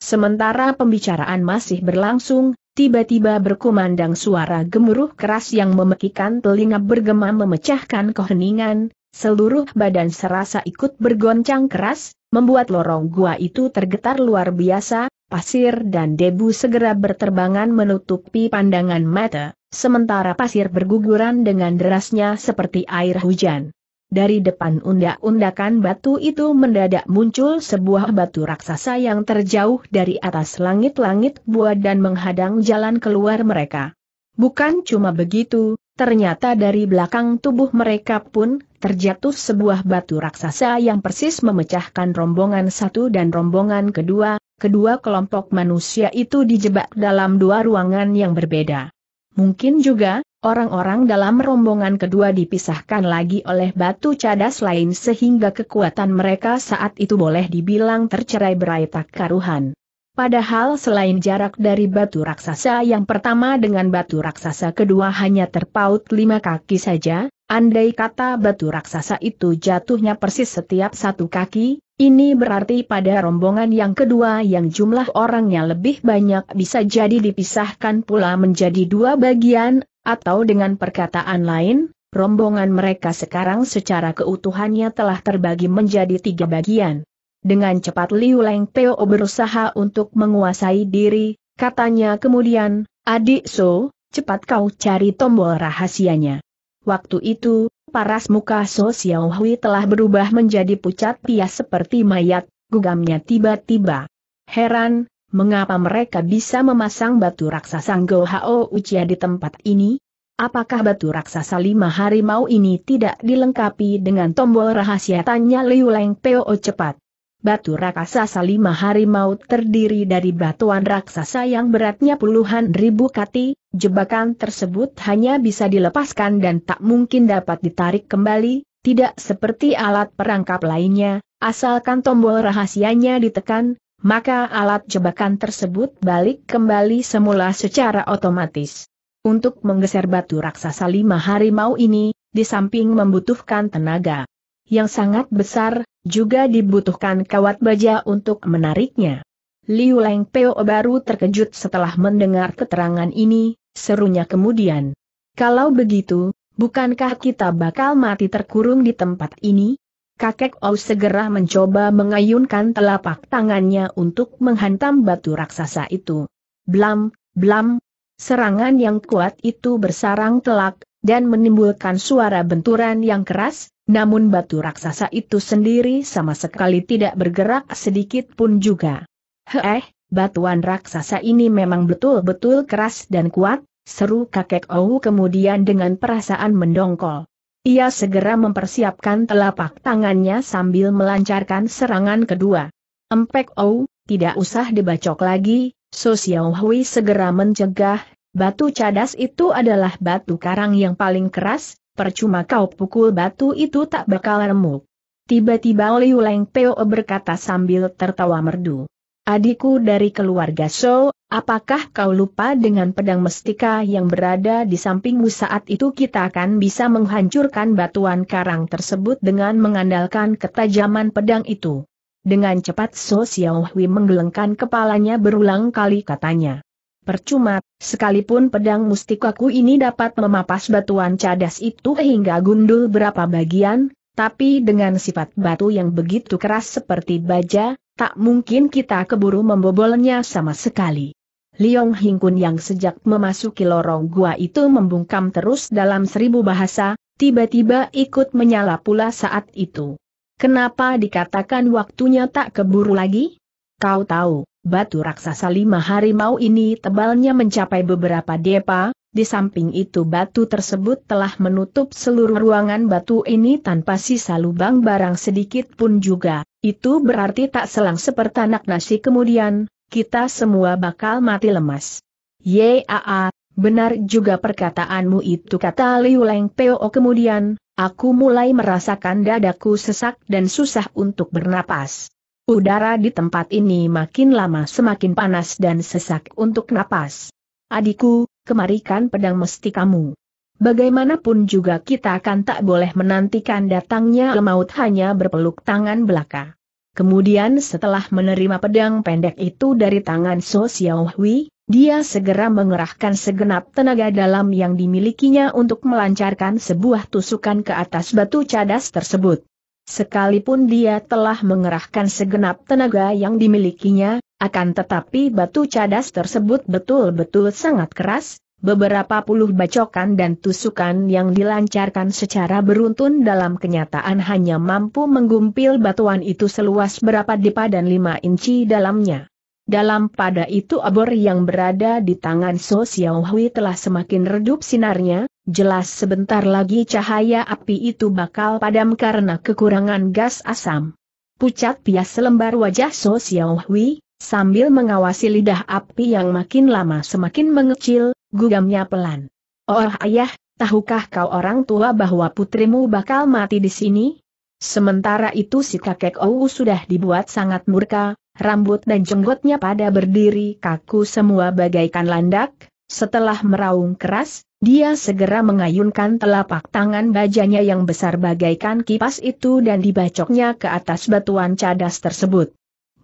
S1: Sementara pembicaraan masih berlangsung, tiba-tiba berkumandang suara gemuruh keras yang memekikan telinga bergema memecahkan keheningan, seluruh badan serasa ikut bergoncang keras, membuat lorong gua itu tergetar luar biasa, Pasir dan debu segera berterbangan menutupi pandangan mata, sementara pasir berguguran dengan derasnya seperti air hujan. Dari depan undak-undakan batu itu mendadak muncul sebuah batu raksasa yang terjauh dari atas langit-langit buah dan menghadang jalan keluar mereka. Bukan cuma begitu, ternyata dari belakang tubuh mereka pun terjatuh sebuah batu raksasa yang persis memecahkan rombongan satu dan rombongan kedua, kedua kelompok manusia itu dijebak dalam dua ruangan yang berbeda. Mungkin juga, orang-orang dalam rombongan kedua dipisahkan lagi oleh batu cadas lain sehingga kekuatan mereka saat itu boleh dibilang tercerai berai tak karuhan. Padahal selain jarak dari batu raksasa yang pertama dengan batu raksasa kedua hanya terpaut lima kaki saja, Andai kata batu raksasa itu jatuhnya persis setiap satu kaki, ini berarti pada rombongan yang kedua yang jumlah orangnya lebih banyak bisa jadi dipisahkan pula menjadi dua bagian, atau dengan perkataan lain, rombongan mereka sekarang secara keutuhannya telah terbagi menjadi tiga bagian. Dengan cepat Liu Leng Peo berusaha untuk menguasai diri, katanya kemudian, adik So, cepat kau cari tombol rahasianya. Waktu itu, paras muka So Xiao Hui telah berubah menjadi pucat pias seperti mayat, gugamnya tiba-tiba. Heran, mengapa mereka bisa memasang batu raksasa Go Hao Uchiha di tempat ini? Apakah batu raksasa lima harimau ini tidak dilengkapi dengan tombol rahasia? Tanya Liu Leng Peo cepat. Batu raksasa Salima Harimau terdiri dari batuan raksasa yang beratnya puluhan ribu kati, jebakan tersebut hanya bisa dilepaskan dan tak mungkin dapat ditarik kembali, tidak seperti alat perangkap lainnya, asalkan tombol rahasianya ditekan, maka alat jebakan tersebut balik kembali semula secara otomatis. Untuk menggeser batu raksasa lima harimau ini, di samping membutuhkan tenaga yang sangat besar, juga dibutuhkan kawat baja untuk menariknya. Liu Leng Peo baru terkejut setelah mendengar keterangan ini, serunya kemudian. Kalau begitu, bukankah kita bakal mati terkurung di tempat ini? Kakek Ou segera mencoba mengayunkan telapak tangannya untuk menghantam batu raksasa itu. Blam, blam, serangan yang kuat itu bersarang telak, dan menimbulkan suara benturan yang keras, namun batu raksasa itu sendiri sama sekali tidak bergerak sedikit pun juga. Heeh, batuan raksasa ini memang betul-betul keras dan kuat, seru kakek Ou kemudian dengan perasaan mendongkol. Ia segera mempersiapkan telapak tangannya sambil melancarkan serangan kedua. Empek Ou, tidak usah dibacok lagi, So Xiao Hui segera mencegah, batu cadas itu adalah batu karang yang paling keras, percuma kau pukul batu itu tak bakal remuk. Tiba-tiba Liu Leng Peo berkata sambil tertawa merdu. Adikku dari keluarga so, apakah kau lupa dengan pedang mestika yang berada di sampingmu saat itu kita akan bisa menghancurkan batuan karang tersebut dengan mengandalkan ketajaman pedang itu. Dengan cepat So Xiao Hui menggelengkan kepalanya berulang kali katanya. Percuma, sekalipun pedang mustikaku ini dapat memapas batuan cadas itu hingga gundul berapa bagian, tapi dengan sifat batu yang begitu keras seperti baja, tak mungkin kita keburu membobolnya sama sekali. Liong Hingkun yang sejak memasuki lorong gua itu membungkam terus dalam seribu bahasa, tiba-tiba ikut menyala pula saat itu. Kenapa dikatakan waktunya tak keburu lagi? Kau tahu, Batu raksasa lima harimau ini tebalnya mencapai beberapa depa, di samping itu batu tersebut telah menutup seluruh ruangan batu ini tanpa sisa lubang barang sedikit pun juga, itu berarti tak selang seperti anak nasi kemudian, kita semua bakal mati lemas. Yaa, benar juga perkataanmu itu kata Liu Leng Peo kemudian, aku mulai merasakan dadaku sesak dan susah untuk bernapas. Udara di tempat ini makin lama semakin panas dan sesak untuk napas. Adikku, kemarikan pedang mesti kamu. Bagaimanapun juga kita akan tak boleh menantikan datangnya lemaut hanya berpeluk tangan belaka. Kemudian setelah menerima pedang pendek itu dari tangan So Xiaohui, dia segera mengerahkan segenap tenaga dalam yang dimilikinya untuk melancarkan sebuah tusukan ke atas batu cadas tersebut. Sekalipun dia telah mengerahkan segenap tenaga yang dimilikinya, akan tetapi batu cadas tersebut betul-betul sangat keras, beberapa puluh bacokan dan tusukan yang dilancarkan secara beruntun dalam kenyataan hanya mampu menggumpil batuan itu seluas berapa di dan lima inci dalamnya. Dalam pada itu obor yang berada di tangan So Xiao Hui telah semakin redup sinarnya, jelas sebentar lagi cahaya api itu bakal padam karena kekurangan gas asam. Pucat pias selembar wajah So Xiao Hui, sambil mengawasi lidah api yang makin lama semakin mengecil, gugamnya pelan. Oh ayah, tahukah kau orang tua bahwa putrimu bakal mati di sini? Sementara itu si kakek Ou sudah dibuat sangat murka, rambut dan jenggotnya pada berdiri kaku semua bagaikan landak, setelah meraung keras, dia segera mengayunkan telapak tangan bajanya yang besar bagaikan kipas itu dan dibacoknya ke atas batuan cadas tersebut.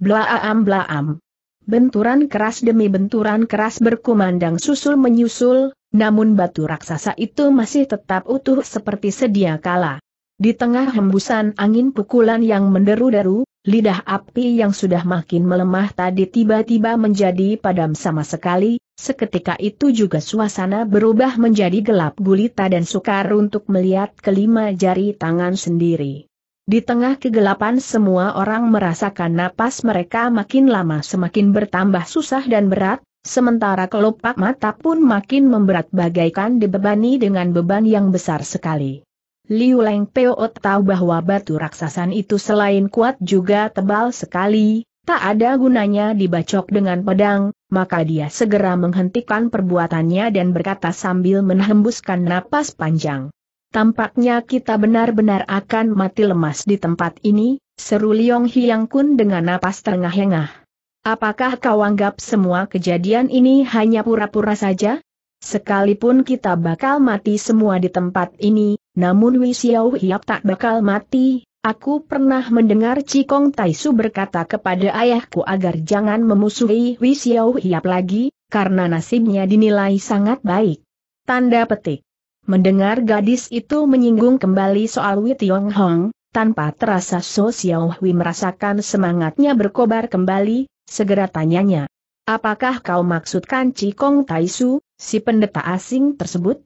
S1: Blaam blaam. Benturan keras demi benturan keras berkumandang susul menyusul, namun batu raksasa itu masih tetap utuh seperti sedia kala. Di tengah hembusan angin pukulan yang menderu-deru, Lidah api yang sudah makin melemah tadi tiba-tiba menjadi padam sama sekali, seketika itu juga suasana berubah menjadi gelap gulita dan sukar untuk melihat kelima jari tangan sendiri. Di tengah kegelapan semua orang merasakan napas mereka makin lama semakin bertambah susah dan berat, sementara kelopak mata pun makin memberat bagaikan dibebani dengan beban yang besar sekali. Liu Leng Peo tahu bahwa batu raksasan itu selain kuat juga tebal sekali, tak ada gunanya dibacok dengan pedang, maka dia segera menghentikan perbuatannya dan berkata sambil menghembuskan napas panjang. Tampaknya kita benar-benar akan mati lemas di tempat ini, seru Liong Hiang Kun dengan napas terengah-engah. Apakah kau anggap semua kejadian ini hanya pura-pura saja? Sekalipun kita bakal mati semua di tempat ini, namun Wei Xiao Hiap tak bakal mati, Aku pernah mendengar Cikong Taisu berkata kepada ayahku agar jangan memusuhi Wisiau Hiap lagi, karena nasibnya dinilai sangat baik. Tanda petik. Mendengar gadis itu menyinggung kembali soal Wei Tiong Hong, tanpa terasa So Xiao Hui merasakan semangatnya berkobar kembali, segera tanyanya. Apakah kau maksudkan Cikong Taisu? Si pendeta asing tersebut?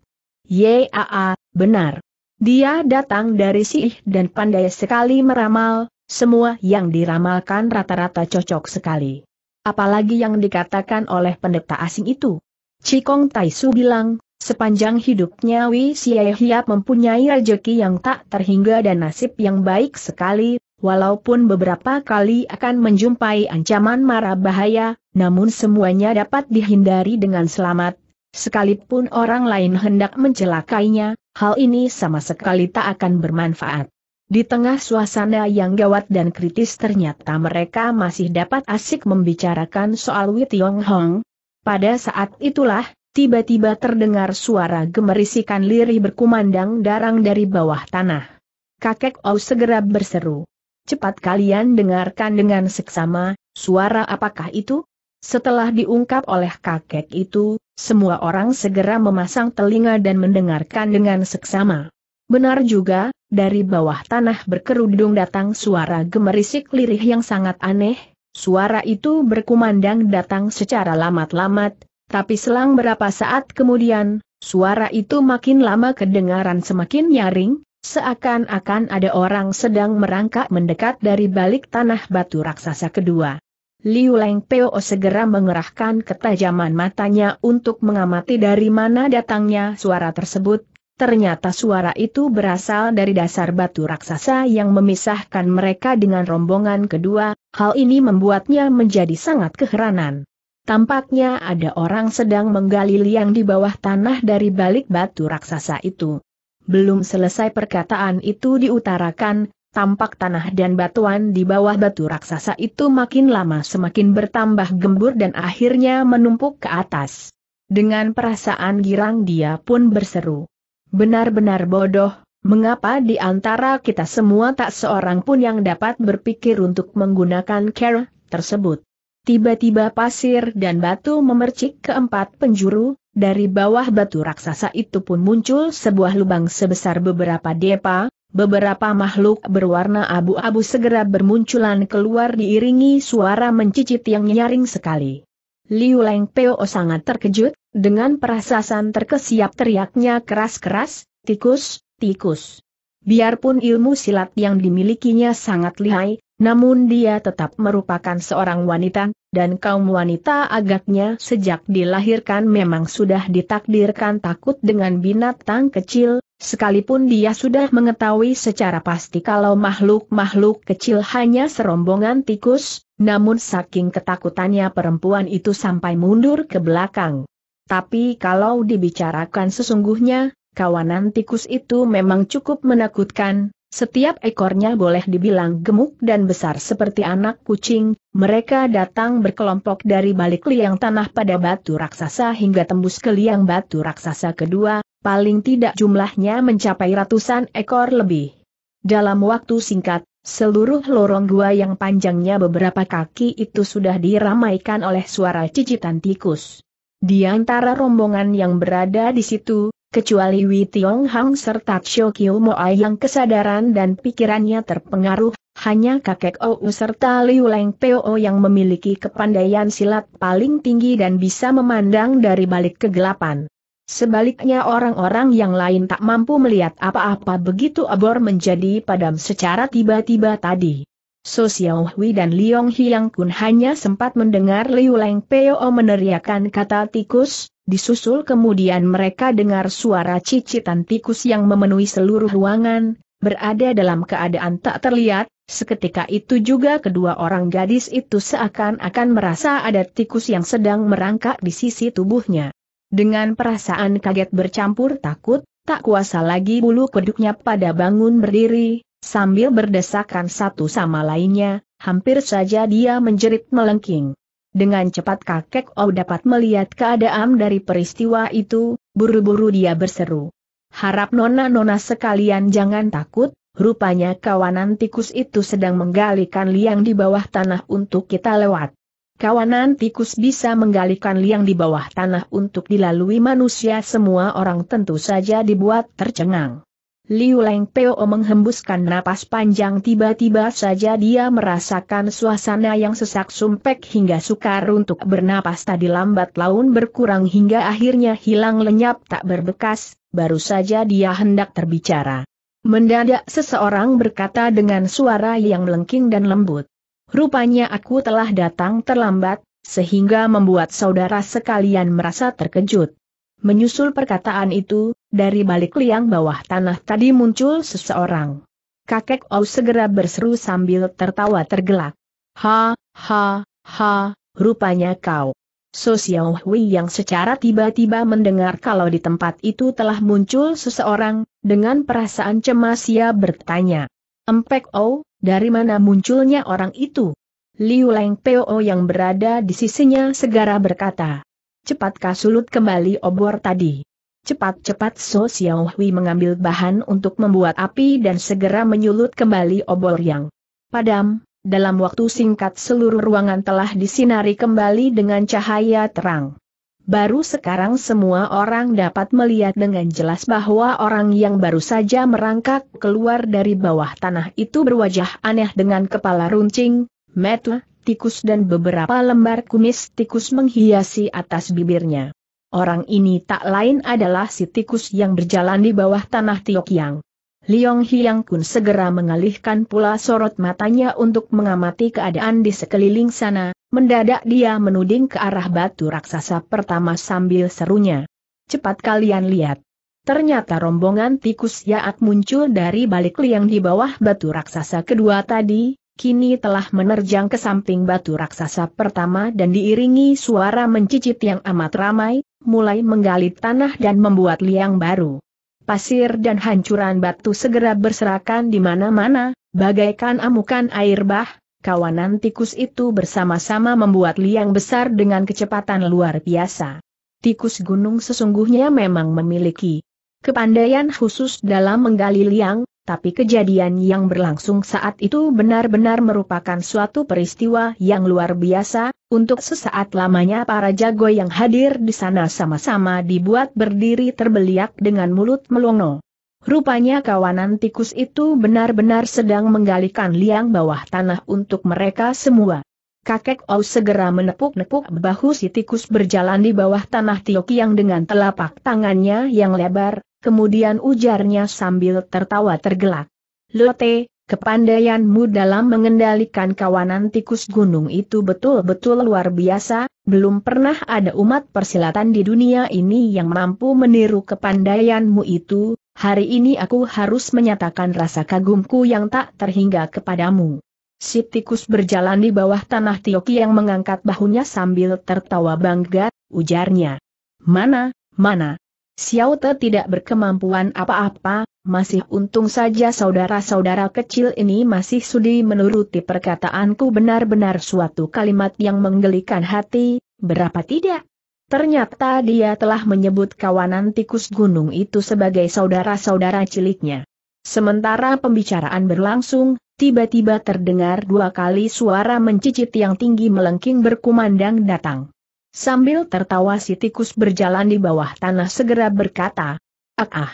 S1: Yaa, benar. Dia datang dari sih dan pandai sekali meramal, semua yang diramalkan rata-rata cocok sekali. Apalagi yang dikatakan oleh pendeta asing itu. Cikong Taisu bilang, sepanjang hidupnya Wi Sieh Hiap mempunyai rejeki yang tak terhingga dan nasib yang baik sekali, Walaupun beberapa kali akan menjumpai ancaman mara bahaya, namun semuanya dapat dihindari dengan selamat, Sekalipun orang lain hendak mencelakainya, hal ini sama sekali tak akan bermanfaat. Di tengah suasana yang gawat dan kritis ternyata mereka masih dapat asik membicarakan soal Tiong Hong. Pada saat itulah, tiba-tiba terdengar suara gemerisikan lirih berkumandang darang dari bawah tanah. Kakek Ou segera berseru. Cepat kalian dengarkan dengan seksama, suara apakah itu? Setelah diungkap oleh kakek itu, semua orang segera memasang telinga dan mendengarkan dengan seksama. Benar juga, dari bawah tanah berkerudung datang suara gemerisik lirih yang sangat aneh, suara itu berkumandang datang secara lamat-lamat, tapi selang berapa saat kemudian, suara itu makin lama kedengaran semakin nyaring, seakan-akan ada orang sedang merangkak mendekat dari balik tanah batu raksasa kedua. Liu Leng Peo segera mengerahkan ketajaman matanya untuk mengamati dari mana datangnya suara tersebut. Ternyata suara itu berasal dari dasar batu raksasa yang memisahkan mereka dengan rombongan kedua, hal ini membuatnya menjadi sangat keheranan. Tampaknya ada orang sedang menggali liang di bawah tanah dari balik batu raksasa itu. Belum selesai perkataan itu diutarakan, tampak tanah dan batuan di bawah batu raksasa itu makin lama semakin bertambah gembur dan akhirnya menumpuk ke atas. Dengan perasaan girang dia pun berseru. Benar-benar bodoh, mengapa di antara kita semua tak seorang pun yang dapat berpikir untuk menggunakan care tersebut. Tiba-tiba pasir dan batu memercik ke empat penjuru, dari bawah batu raksasa itu pun muncul sebuah lubang sebesar beberapa depa, Beberapa makhluk berwarna abu-abu segera bermunculan keluar diiringi suara mencicit yang nyaring sekali. Liu Leng Peo sangat terkejut, dengan perasaan terkesiap teriaknya keras-keras, tikus, tikus. Biarpun ilmu silat yang dimilikinya sangat lihai, namun dia tetap merupakan seorang wanita, dan kaum wanita agaknya sejak dilahirkan memang sudah ditakdirkan takut dengan binatang kecil, Sekalipun dia sudah mengetahui secara pasti kalau makhluk-makhluk kecil hanya serombongan tikus, namun saking ketakutannya perempuan itu sampai mundur ke belakang. Tapi kalau dibicarakan sesungguhnya, kawanan tikus itu memang cukup menakutkan, setiap ekornya boleh dibilang gemuk dan besar seperti anak kucing, mereka datang berkelompok dari balik liang tanah pada batu raksasa hingga tembus ke liang batu raksasa kedua, paling tidak jumlahnya mencapai ratusan ekor lebih. Dalam waktu singkat, seluruh lorong gua yang panjangnya beberapa kaki itu sudah diramaikan oleh suara cicitan tikus. Di antara rombongan yang berada di situ, kecuali Wei Tiong Hang serta Xiao Qiu Moai yang kesadaran dan pikirannya terpengaruh, hanya kakek Ou serta Liu Leng Peo yang memiliki kepandaian silat paling tinggi dan bisa memandang dari balik kegelapan. Sebaliknya orang-orang yang lain tak mampu melihat apa-apa begitu abor menjadi padam secara tiba-tiba tadi. So Xiao Hui dan Liong Hiang Kun hanya sempat mendengar Liu Leng Peo meneriakkan kata tikus, disusul kemudian mereka dengar suara cicitan tikus yang memenuhi seluruh ruangan, berada dalam keadaan tak terlihat, seketika itu juga kedua orang gadis itu seakan-akan merasa ada tikus yang sedang merangkak di sisi tubuhnya. Dengan perasaan kaget bercampur takut, tak kuasa lagi bulu kuduknya pada bangun berdiri, sambil berdesakan satu sama lainnya, hampir saja dia menjerit melengking. Dengan cepat kakek O dapat melihat keadaan dari peristiwa itu, buru-buru dia berseru. Harap nona-nona sekalian jangan takut, rupanya kawanan tikus itu sedang menggalikan liang di bawah tanah untuk kita lewat. Kawanan tikus bisa menggalikan liang di bawah tanah untuk dilalui manusia semua orang tentu saja dibuat tercengang. Liu Leng Peo menghembuskan napas panjang tiba-tiba saja dia merasakan suasana yang sesak sumpek hingga sukar untuk bernapas tadi lambat laun berkurang hingga akhirnya hilang lenyap tak berbekas, baru saja dia hendak terbicara. Mendadak seseorang berkata dengan suara yang melengking dan lembut. Rupanya aku telah datang terlambat, sehingga membuat saudara sekalian merasa terkejut. Menyusul perkataan itu, dari balik liang bawah tanah tadi muncul seseorang. Kakek Ou segera berseru sambil tertawa tergelak. Ha, ha, ha, rupanya kau. So Xiao Hui yang secara tiba-tiba mendengar kalau di tempat itu telah muncul seseorang, dengan perasaan cemas ia bertanya. Empek o, oh, dari mana munculnya orang itu? Liu Leng Peo oh yang berada di sisinya segera berkata. Cepat kasulut kembali obor tadi. Cepat-cepat So Xiao Hui mengambil bahan untuk membuat api dan segera menyulut kembali obor yang padam. Dalam waktu singkat seluruh ruangan telah disinari kembali dengan cahaya terang. Baru sekarang semua orang dapat melihat dengan jelas bahwa orang yang baru saja merangkak keluar dari bawah tanah itu berwajah aneh dengan kepala runcing, mata, tikus dan beberapa lembar kumis tikus menghiasi atas bibirnya. Orang ini tak lain adalah si tikus yang berjalan di bawah tanah Tiokyang. Liong Hyang Kun segera mengalihkan pula sorot matanya untuk mengamati keadaan di sekeliling sana, Mendadak dia menuding ke arah batu raksasa pertama sambil serunya. Cepat kalian lihat. Ternyata rombongan tikus Yaat muncul dari balik liang di bawah batu raksasa kedua tadi, kini telah menerjang ke samping batu raksasa pertama dan diiringi suara mencicit yang amat ramai, mulai menggali tanah dan membuat liang baru. Pasir dan hancuran batu segera berserakan di mana-mana, bagaikan amukan air bah, kawanan tikus itu bersama-sama membuat liang besar dengan kecepatan luar biasa. Tikus gunung sesungguhnya memang memiliki kepandaian khusus dalam menggali liang, tapi kejadian yang berlangsung saat itu benar-benar merupakan suatu peristiwa yang luar biasa, untuk sesaat lamanya para jago yang hadir di sana sama-sama dibuat berdiri terbeliak dengan mulut melongo. Rupanya kawanan tikus itu benar-benar sedang menggalikan liang bawah tanah untuk mereka semua. Kakek Ou segera menepuk-nepuk bahu si tikus berjalan di bawah tanah Tiok yang dengan telapak tangannya yang lebar, kemudian ujarnya sambil tertawa tergelak. Lote, kepandaianmu dalam mengendalikan kawanan tikus gunung itu betul-betul luar biasa, belum pernah ada umat persilatan di dunia ini yang mampu meniru kepandaianmu itu, Hari ini aku harus menyatakan rasa kagumku yang tak terhingga kepadamu. Si tikus berjalan di bawah tanah Tioki yang mengangkat bahunya sambil tertawa bangga, ujarnya. Mana, mana? Xiao Te tidak berkemampuan apa-apa, masih untung saja saudara-saudara kecil ini masih sudi menuruti perkataanku benar-benar suatu kalimat yang menggelikan hati, berapa tidak? Ternyata dia telah menyebut kawanan tikus gunung itu sebagai saudara-saudara ciliknya. Sementara pembicaraan berlangsung, tiba-tiba terdengar dua kali suara mencicit yang tinggi melengking berkumandang datang. Sambil tertawa si tikus berjalan di bawah tanah segera berkata, Ah ah!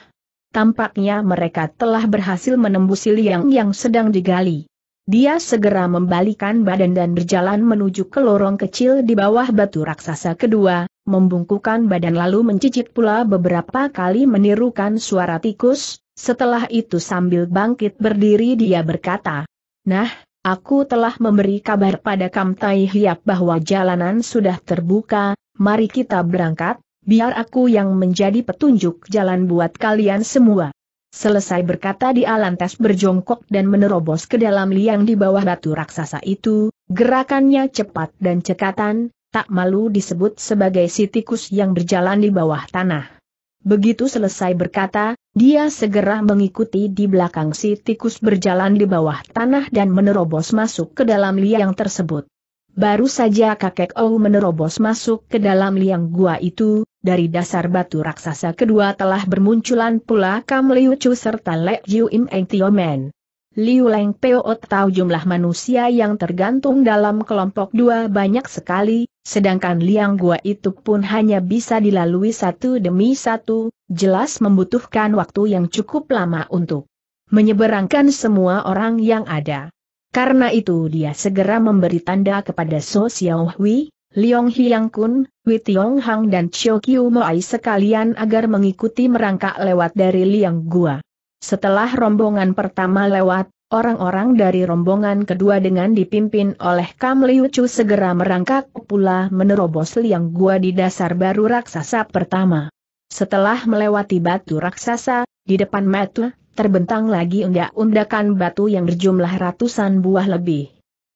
S1: Tampaknya mereka telah berhasil menembus liang yang sedang digali. Dia segera membalikan badan dan berjalan menuju ke lorong kecil di bawah batu raksasa kedua, membungkukan badan lalu mencicit pula beberapa kali menirukan suara tikus, setelah itu sambil bangkit berdiri dia berkata, Nah, aku telah memberi kabar pada Kamtai Hiap bahwa jalanan sudah terbuka, mari kita berangkat, biar aku yang menjadi petunjuk jalan buat kalian semua. Selesai berkata di lantas berjongkok dan menerobos ke dalam liang di bawah batu raksasa itu, gerakannya cepat dan cekatan, tak malu disebut sebagai si tikus yang berjalan di bawah tanah. Begitu selesai berkata, dia segera mengikuti di belakang si tikus berjalan di bawah tanah dan menerobos masuk ke dalam liang tersebut. Baru saja kakek Ou menerobos masuk ke dalam liang gua itu, dari dasar batu raksasa kedua telah bermunculan pula Kam Liu Chu serta Lek Jiu Im Eng Tio Men. Liu Leng Peo tahu jumlah manusia yang tergantung dalam kelompok dua banyak sekali, sedangkan liang gua itu pun hanya bisa dilalui satu demi satu, jelas membutuhkan waktu yang cukup lama untuk menyeberangkan semua orang yang ada. Karena itu dia segera memberi tanda kepada So Xiao Hui, Liong Hiang Kun, Wei Tiong Hang dan Chio Kiu Moai sekalian agar mengikuti merangkak lewat dari liang gua. Setelah rombongan pertama lewat, orang-orang dari rombongan kedua dengan dipimpin oleh Kam Liu Chu segera merangkak pula menerobos liang gua di dasar baru raksasa pertama. Setelah melewati batu raksasa, di depan mata, terbentang lagi undak-undakan batu yang berjumlah ratusan buah lebih.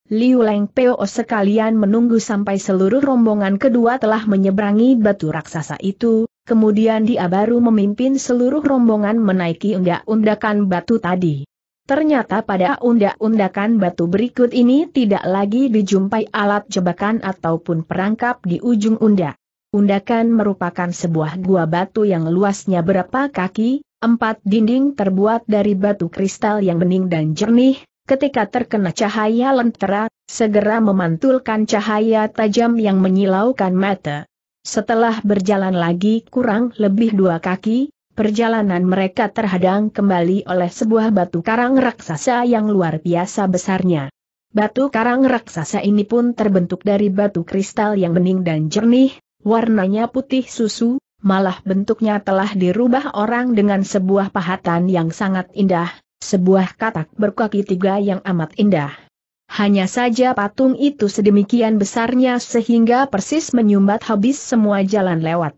S1: Liu Leng Peo sekalian menunggu sampai seluruh rombongan kedua telah menyeberangi batu raksasa itu, kemudian dia baru memimpin seluruh rombongan menaiki undak-undakan batu tadi. Ternyata pada undak-undakan batu berikut ini tidak lagi dijumpai alat jebakan ataupun perangkap di ujung undak. Undakan merupakan sebuah gua batu yang luasnya berapa kaki, empat dinding terbuat dari batu kristal yang bening dan jernih, ketika terkena cahaya lentera, segera memantulkan cahaya tajam yang menyilaukan mata. Setelah berjalan lagi kurang lebih dua kaki, perjalanan mereka terhadang kembali oleh sebuah batu karang raksasa yang luar biasa besarnya. Batu karang raksasa ini pun terbentuk dari batu kristal yang bening dan jernih, warnanya putih susu, malah bentuknya telah dirubah orang dengan sebuah pahatan yang sangat indah, sebuah katak berkaki tiga yang amat indah. Hanya saja patung itu sedemikian besarnya sehingga persis menyumbat habis semua jalan lewat.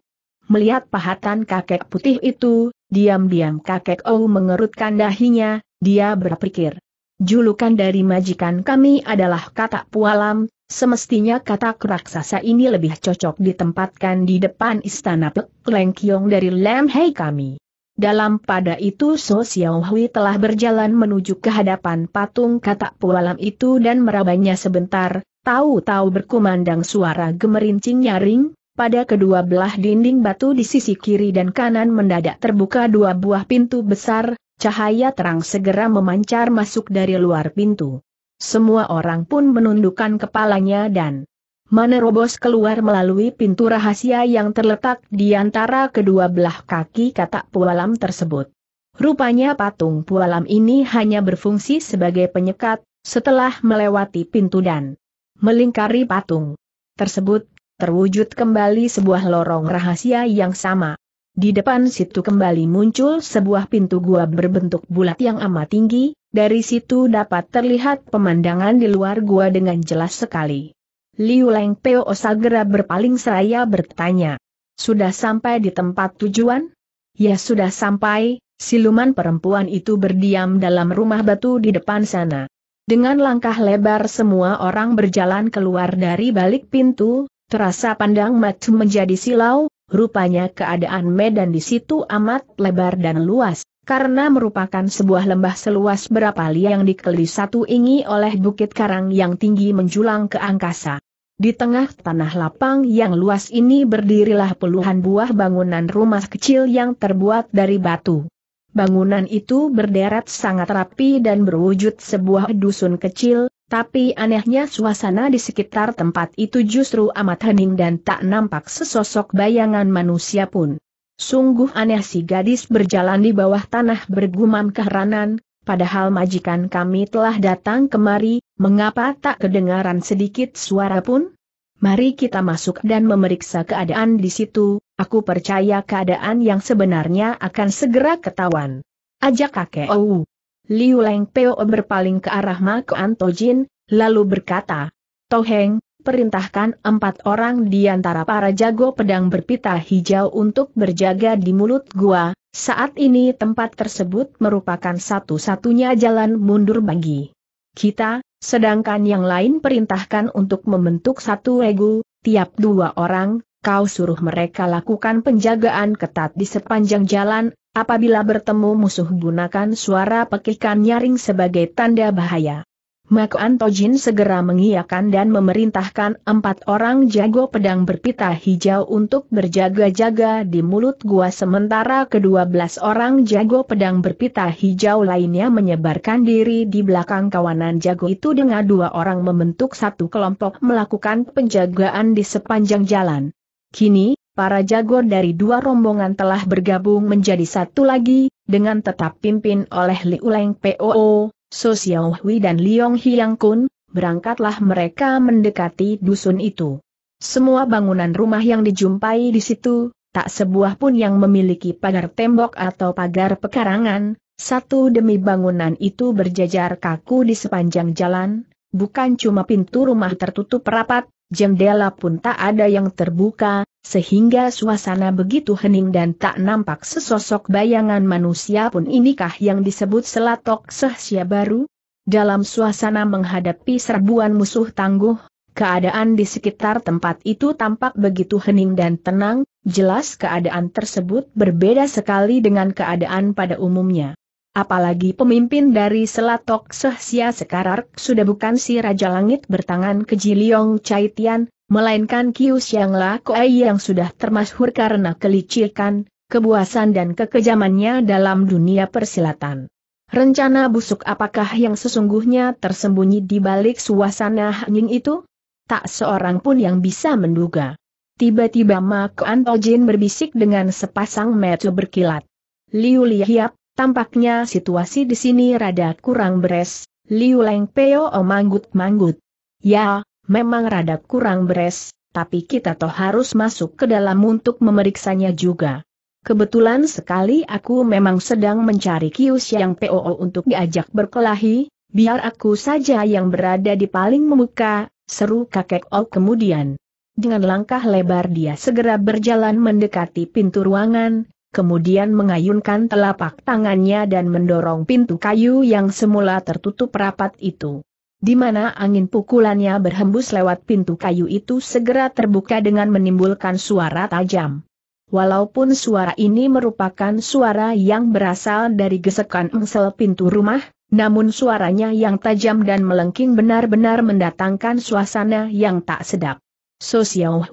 S1: Melihat pahatan kakek putih itu, diam-diam kakek Ou mengerutkan dahinya, dia berpikir. Julukan dari majikan kami adalah kata pualam, semestinya kata raksasa ini lebih cocok ditempatkan di depan istana Pek Leng Kiong dari lem Hei kami. Dalam pada itu So Xiao Hui telah berjalan menuju ke hadapan patung katak pualam itu dan merabanya sebentar, tahu-tahu berkumandang suara gemerincing nyaring, pada kedua belah dinding batu di sisi kiri dan kanan mendadak terbuka dua buah pintu besar, cahaya terang segera memancar masuk dari luar pintu. Semua orang pun menundukkan kepalanya dan menerobos keluar melalui pintu rahasia yang terletak di antara kedua belah kaki katak pualam tersebut. Rupanya patung pualam ini hanya berfungsi sebagai penyekat, setelah melewati pintu dan melingkari patung tersebut, terwujud kembali sebuah lorong rahasia yang sama. Di depan situ kembali muncul sebuah pintu gua berbentuk bulat yang amat tinggi, dari situ dapat terlihat pemandangan di luar gua dengan jelas sekali. Liu Leng Peo segera berpaling seraya bertanya. Sudah sampai di tempat tujuan? Ya sudah sampai, siluman perempuan itu berdiam dalam rumah batu di depan sana. Dengan langkah lebar semua orang berjalan keluar dari balik pintu, terasa pandang matu menjadi silau, rupanya keadaan medan di situ amat lebar dan luas, karena merupakan sebuah lembah seluas berapa liang dikeli satu ingi oleh bukit karang yang tinggi menjulang ke angkasa. Di tengah tanah lapang yang luas ini berdirilah puluhan buah bangunan rumah kecil yang terbuat dari batu. Bangunan itu berderet sangat rapi dan berwujud sebuah dusun kecil, tapi anehnya suasana di sekitar tempat itu justru amat hening dan tak nampak sesosok bayangan manusia pun. Sungguh aneh si gadis berjalan di bawah tanah bergumam keheranan, padahal majikan kami telah datang kemari, mengapa tak kedengaran sedikit suara pun? Mari kita masuk dan memeriksa keadaan di situ, aku percaya keadaan yang sebenarnya akan segera ketahuan. Ajak kakek Ou. Liu Leng Peo berpaling ke arah Mako Antojin, lalu berkata, Toheng, perintahkan empat orang di antara para jago pedang berpita hijau untuk berjaga di mulut gua, saat ini tempat tersebut merupakan satu-satunya jalan mundur bagi kita, sedangkan yang lain perintahkan untuk membentuk satu regu, tiap dua orang, kau suruh mereka lakukan penjagaan ketat di sepanjang jalan, apabila bertemu musuh gunakan suara pekikan nyaring sebagai tanda bahaya. Mak Antojin segera mengiyakan dan memerintahkan empat orang jago pedang berpita hijau untuk berjaga-jaga di mulut gua sementara kedua belas orang jago pedang berpita hijau lainnya menyebarkan diri di belakang kawanan jago itu dengan dua orang membentuk satu kelompok melakukan penjagaan di sepanjang jalan. Kini, para jago dari dua rombongan telah bergabung menjadi satu lagi, dengan tetap pimpin oleh Liu POO, So Xiao Hui dan Liong Hyang Kun, berangkatlah mereka mendekati dusun itu. Semua bangunan rumah yang dijumpai di situ, tak sebuah pun yang memiliki pagar tembok atau pagar pekarangan, satu demi bangunan itu berjajar kaku di sepanjang jalan, bukan cuma pintu rumah tertutup rapat, Jendela pun tak ada yang terbuka, sehingga suasana begitu hening dan tak nampak sesosok bayangan manusia pun inikah yang disebut selatok sehsia baru? Dalam suasana menghadapi serbuan musuh tangguh, keadaan di sekitar tempat itu tampak begitu hening dan tenang, jelas keadaan tersebut berbeda sekali dengan keadaan pada umumnya. Apalagi pemimpin dari Selatok Sehsia Sekarar sudah bukan si Raja Langit bertangan ke Jiliong Tian, melainkan Kiu Xiang La Koei yang sudah termasyhur karena kelicikan, kebuasan dan kekejamannya dalam dunia persilatan. Rencana busuk apakah yang sesungguhnya tersembunyi di balik suasana hening itu? Tak seorang pun yang bisa menduga. Tiba-tiba Ma Kuan Tojin berbisik dengan sepasang mata berkilat. Liu Lihiap, Tampaknya situasi di sini rada kurang beres, Liu Leng Peo manggut-manggut. Ya, memang rada kurang beres, tapi kita toh harus masuk ke dalam untuk memeriksanya juga. Kebetulan sekali aku memang sedang mencari Kius yang peo untuk diajak berkelahi, biar aku saja yang berada di paling memuka, seru kakek O oh. kemudian. Dengan langkah lebar dia segera berjalan mendekati pintu ruangan, kemudian mengayunkan telapak tangannya dan mendorong pintu kayu yang semula tertutup rapat itu. Di mana angin pukulannya berhembus lewat pintu kayu itu segera terbuka dengan menimbulkan suara tajam. Walaupun suara ini merupakan suara yang berasal dari gesekan engsel pintu rumah, namun suaranya yang tajam dan melengking benar-benar mendatangkan suasana yang tak sedap. So Xiao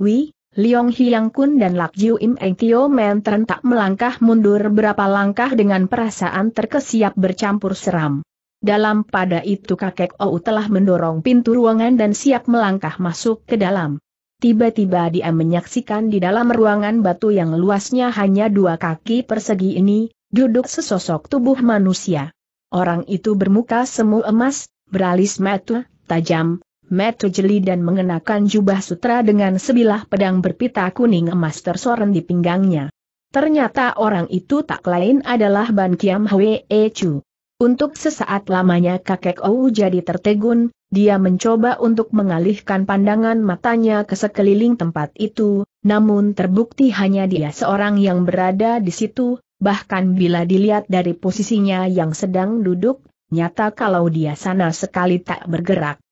S1: Liong Hiang Kun dan Lak Jiu Im Eng Tio Men tak melangkah mundur berapa langkah dengan perasaan terkesiap bercampur seram. Dalam pada itu kakek Ou telah mendorong pintu ruangan dan siap melangkah masuk ke dalam. Tiba-tiba dia menyaksikan di dalam ruangan batu yang luasnya hanya dua kaki persegi ini, duduk sesosok tubuh manusia. Orang itu bermuka semu emas, beralis metu, tajam, Metu jeli dan mengenakan jubah sutra dengan sebilah pedang berpita kuning emas tersoren di pinggangnya. Ternyata orang itu tak lain adalah Ban Kiam Hwee Chu. Untuk sesaat lamanya kakek Ou jadi tertegun, dia mencoba untuk mengalihkan pandangan matanya ke sekeliling tempat itu, namun terbukti hanya dia seorang yang berada di situ, bahkan bila dilihat dari posisinya yang sedang duduk, nyata kalau dia sana sekali tak bergerak.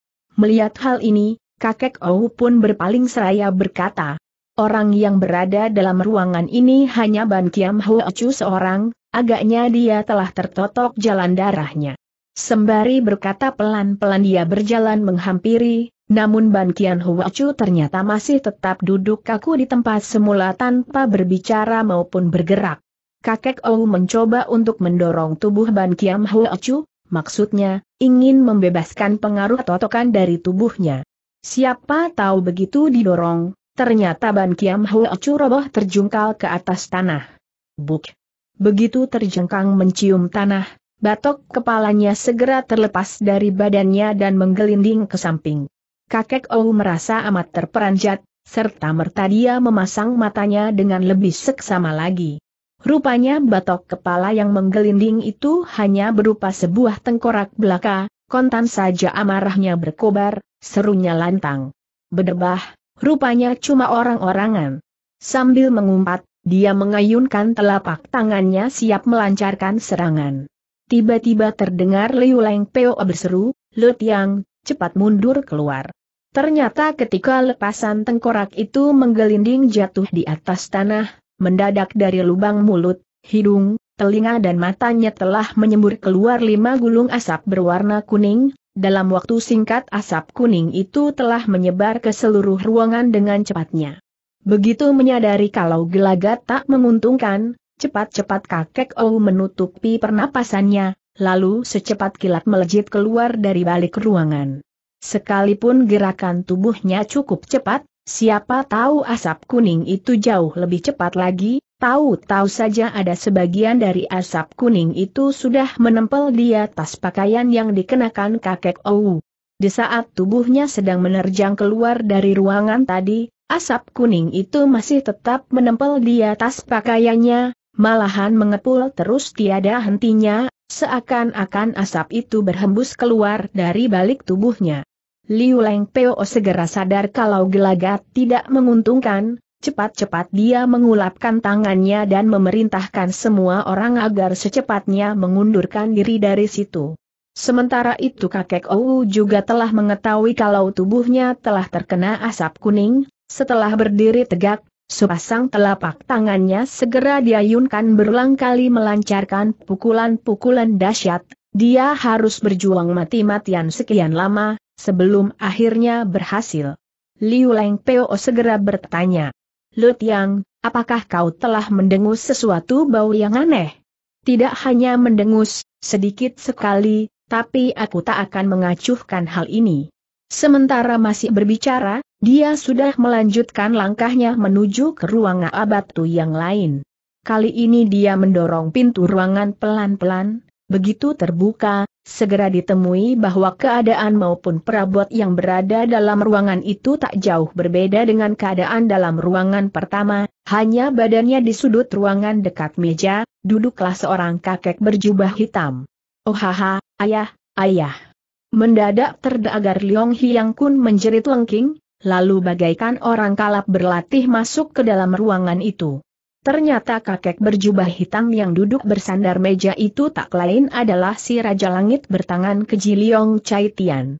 S1: Melihat hal ini, kakek Ou pun berpaling seraya berkata, Orang yang berada dalam ruangan ini hanya Ban Kiam Ho Chu seorang, agaknya dia telah tertotok jalan darahnya. Sembari berkata pelan-pelan dia berjalan menghampiri, namun Ban Kian Hwa Chu ternyata masih tetap duduk kaku di tempat semula tanpa berbicara maupun bergerak. Kakek Ou mencoba untuk mendorong tubuh Ban Kiam Hwa Chu, Maksudnya, ingin membebaskan pengaruh totokan dari tubuhnya. Siapa tahu begitu didorong, ternyata Ban Kiam Hua roboh terjungkal ke atas tanah. Buk! Begitu terjengkang mencium tanah, batok kepalanya segera terlepas dari badannya dan menggelinding ke samping. Kakek Ou merasa amat terperanjat, serta merta dia memasang matanya dengan lebih seksama lagi. Rupanya batok kepala yang menggelinding itu hanya berupa sebuah tengkorak belaka, kontan saja amarahnya berkobar, serunya lantang. Berdebah, rupanya cuma orang-orangan. Sambil mengumpat, dia mengayunkan telapak tangannya siap melancarkan serangan. Tiba-tiba terdengar Liu Leng Peo berseru, Lu Tiang, cepat mundur keluar. Ternyata ketika lepasan tengkorak itu menggelinding jatuh di atas tanah, mendadak dari lubang mulut, hidung, telinga dan matanya telah menyembur keluar lima gulung asap berwarna kuning, dalam waktu singkat asap kuning itu telah menyebar ke seluruh ruangan dengan cepatnya. Begitu menyadari kalau gelagat tak menguntungkan, cepat-cepat kakek Ou menutupi pernapasannya, lalu secepat kilat melejit keluar dari balik ruangan. Sekalipun gerakan tubuhnya cukup cepat, Siapa tahu asap kuning itu jauh lebih cepat lagi, tahu-tahu saja ada sebagian dari asap kuning itu sudah menempel di atas pakaian yang dikenakan kakek Ou. Di saat tubuhnya sedang menerjang keluar dari ruangan tadi, asap kuning itu masih tetap menempel di atas pakaiannya, malahan mengepul terus tiada hentinya, seakan-akan asap itu berhembus keluar dari balik tubuhnya. Liu Leng Peo segera sadar kalau gelagat tidak menguntungkan, cepat-cepat dia mengulapkan tangannya dan memerintahkan semua orang agar secepatnya mengundurkan diri dari situ. Sementara itu kakek Ou juga telah mengetahui kalau tubuhnya telah terkena asap kuning, setelah berdiri tegak, Sepasang telapak tangannya segera diayunkan berulang kali melancarkan pukulan-pukulan dahsyat. Dia harus berjuang mati-matian sekian lama, sebelum akhirnya berhasil. Liu Leng Peo segera bertanya. Lu Tiang, apakah kau telah mendengus sesuatu bau yang aneh? Tidak hanya mendengus, sedikit sekali, tapi aku tak akan mengacuhkan hal ini. Sementara masih berbicara, dia sudah melanjutkan langkahnya menuju ke ruangan tu yang lain. Kali ini dia mendorong pintu ruangan pelan-pelan, begitu terbuka, segera ditemui bahwa keadaan maupun perabot yang berada dalam ruangan itu tak jauh berbeda dengan keadaan dalam ruangan pertama, hanya badannya di sudut ruangan dekat meja, duduklah seorang kakek berjubah hitam. Oh haha, ayah, ayah. Mendadak terdagar Liong Hiang Kun menjerit lengking, lalu bagaikan orang kalap berlatih masuk ke dalam ruangan itu. Ternyata kakek berjubah hitam yang duduk bersandar meja itu tak lain adalah si Raja Langit bertangan ke Liong Chai Tian.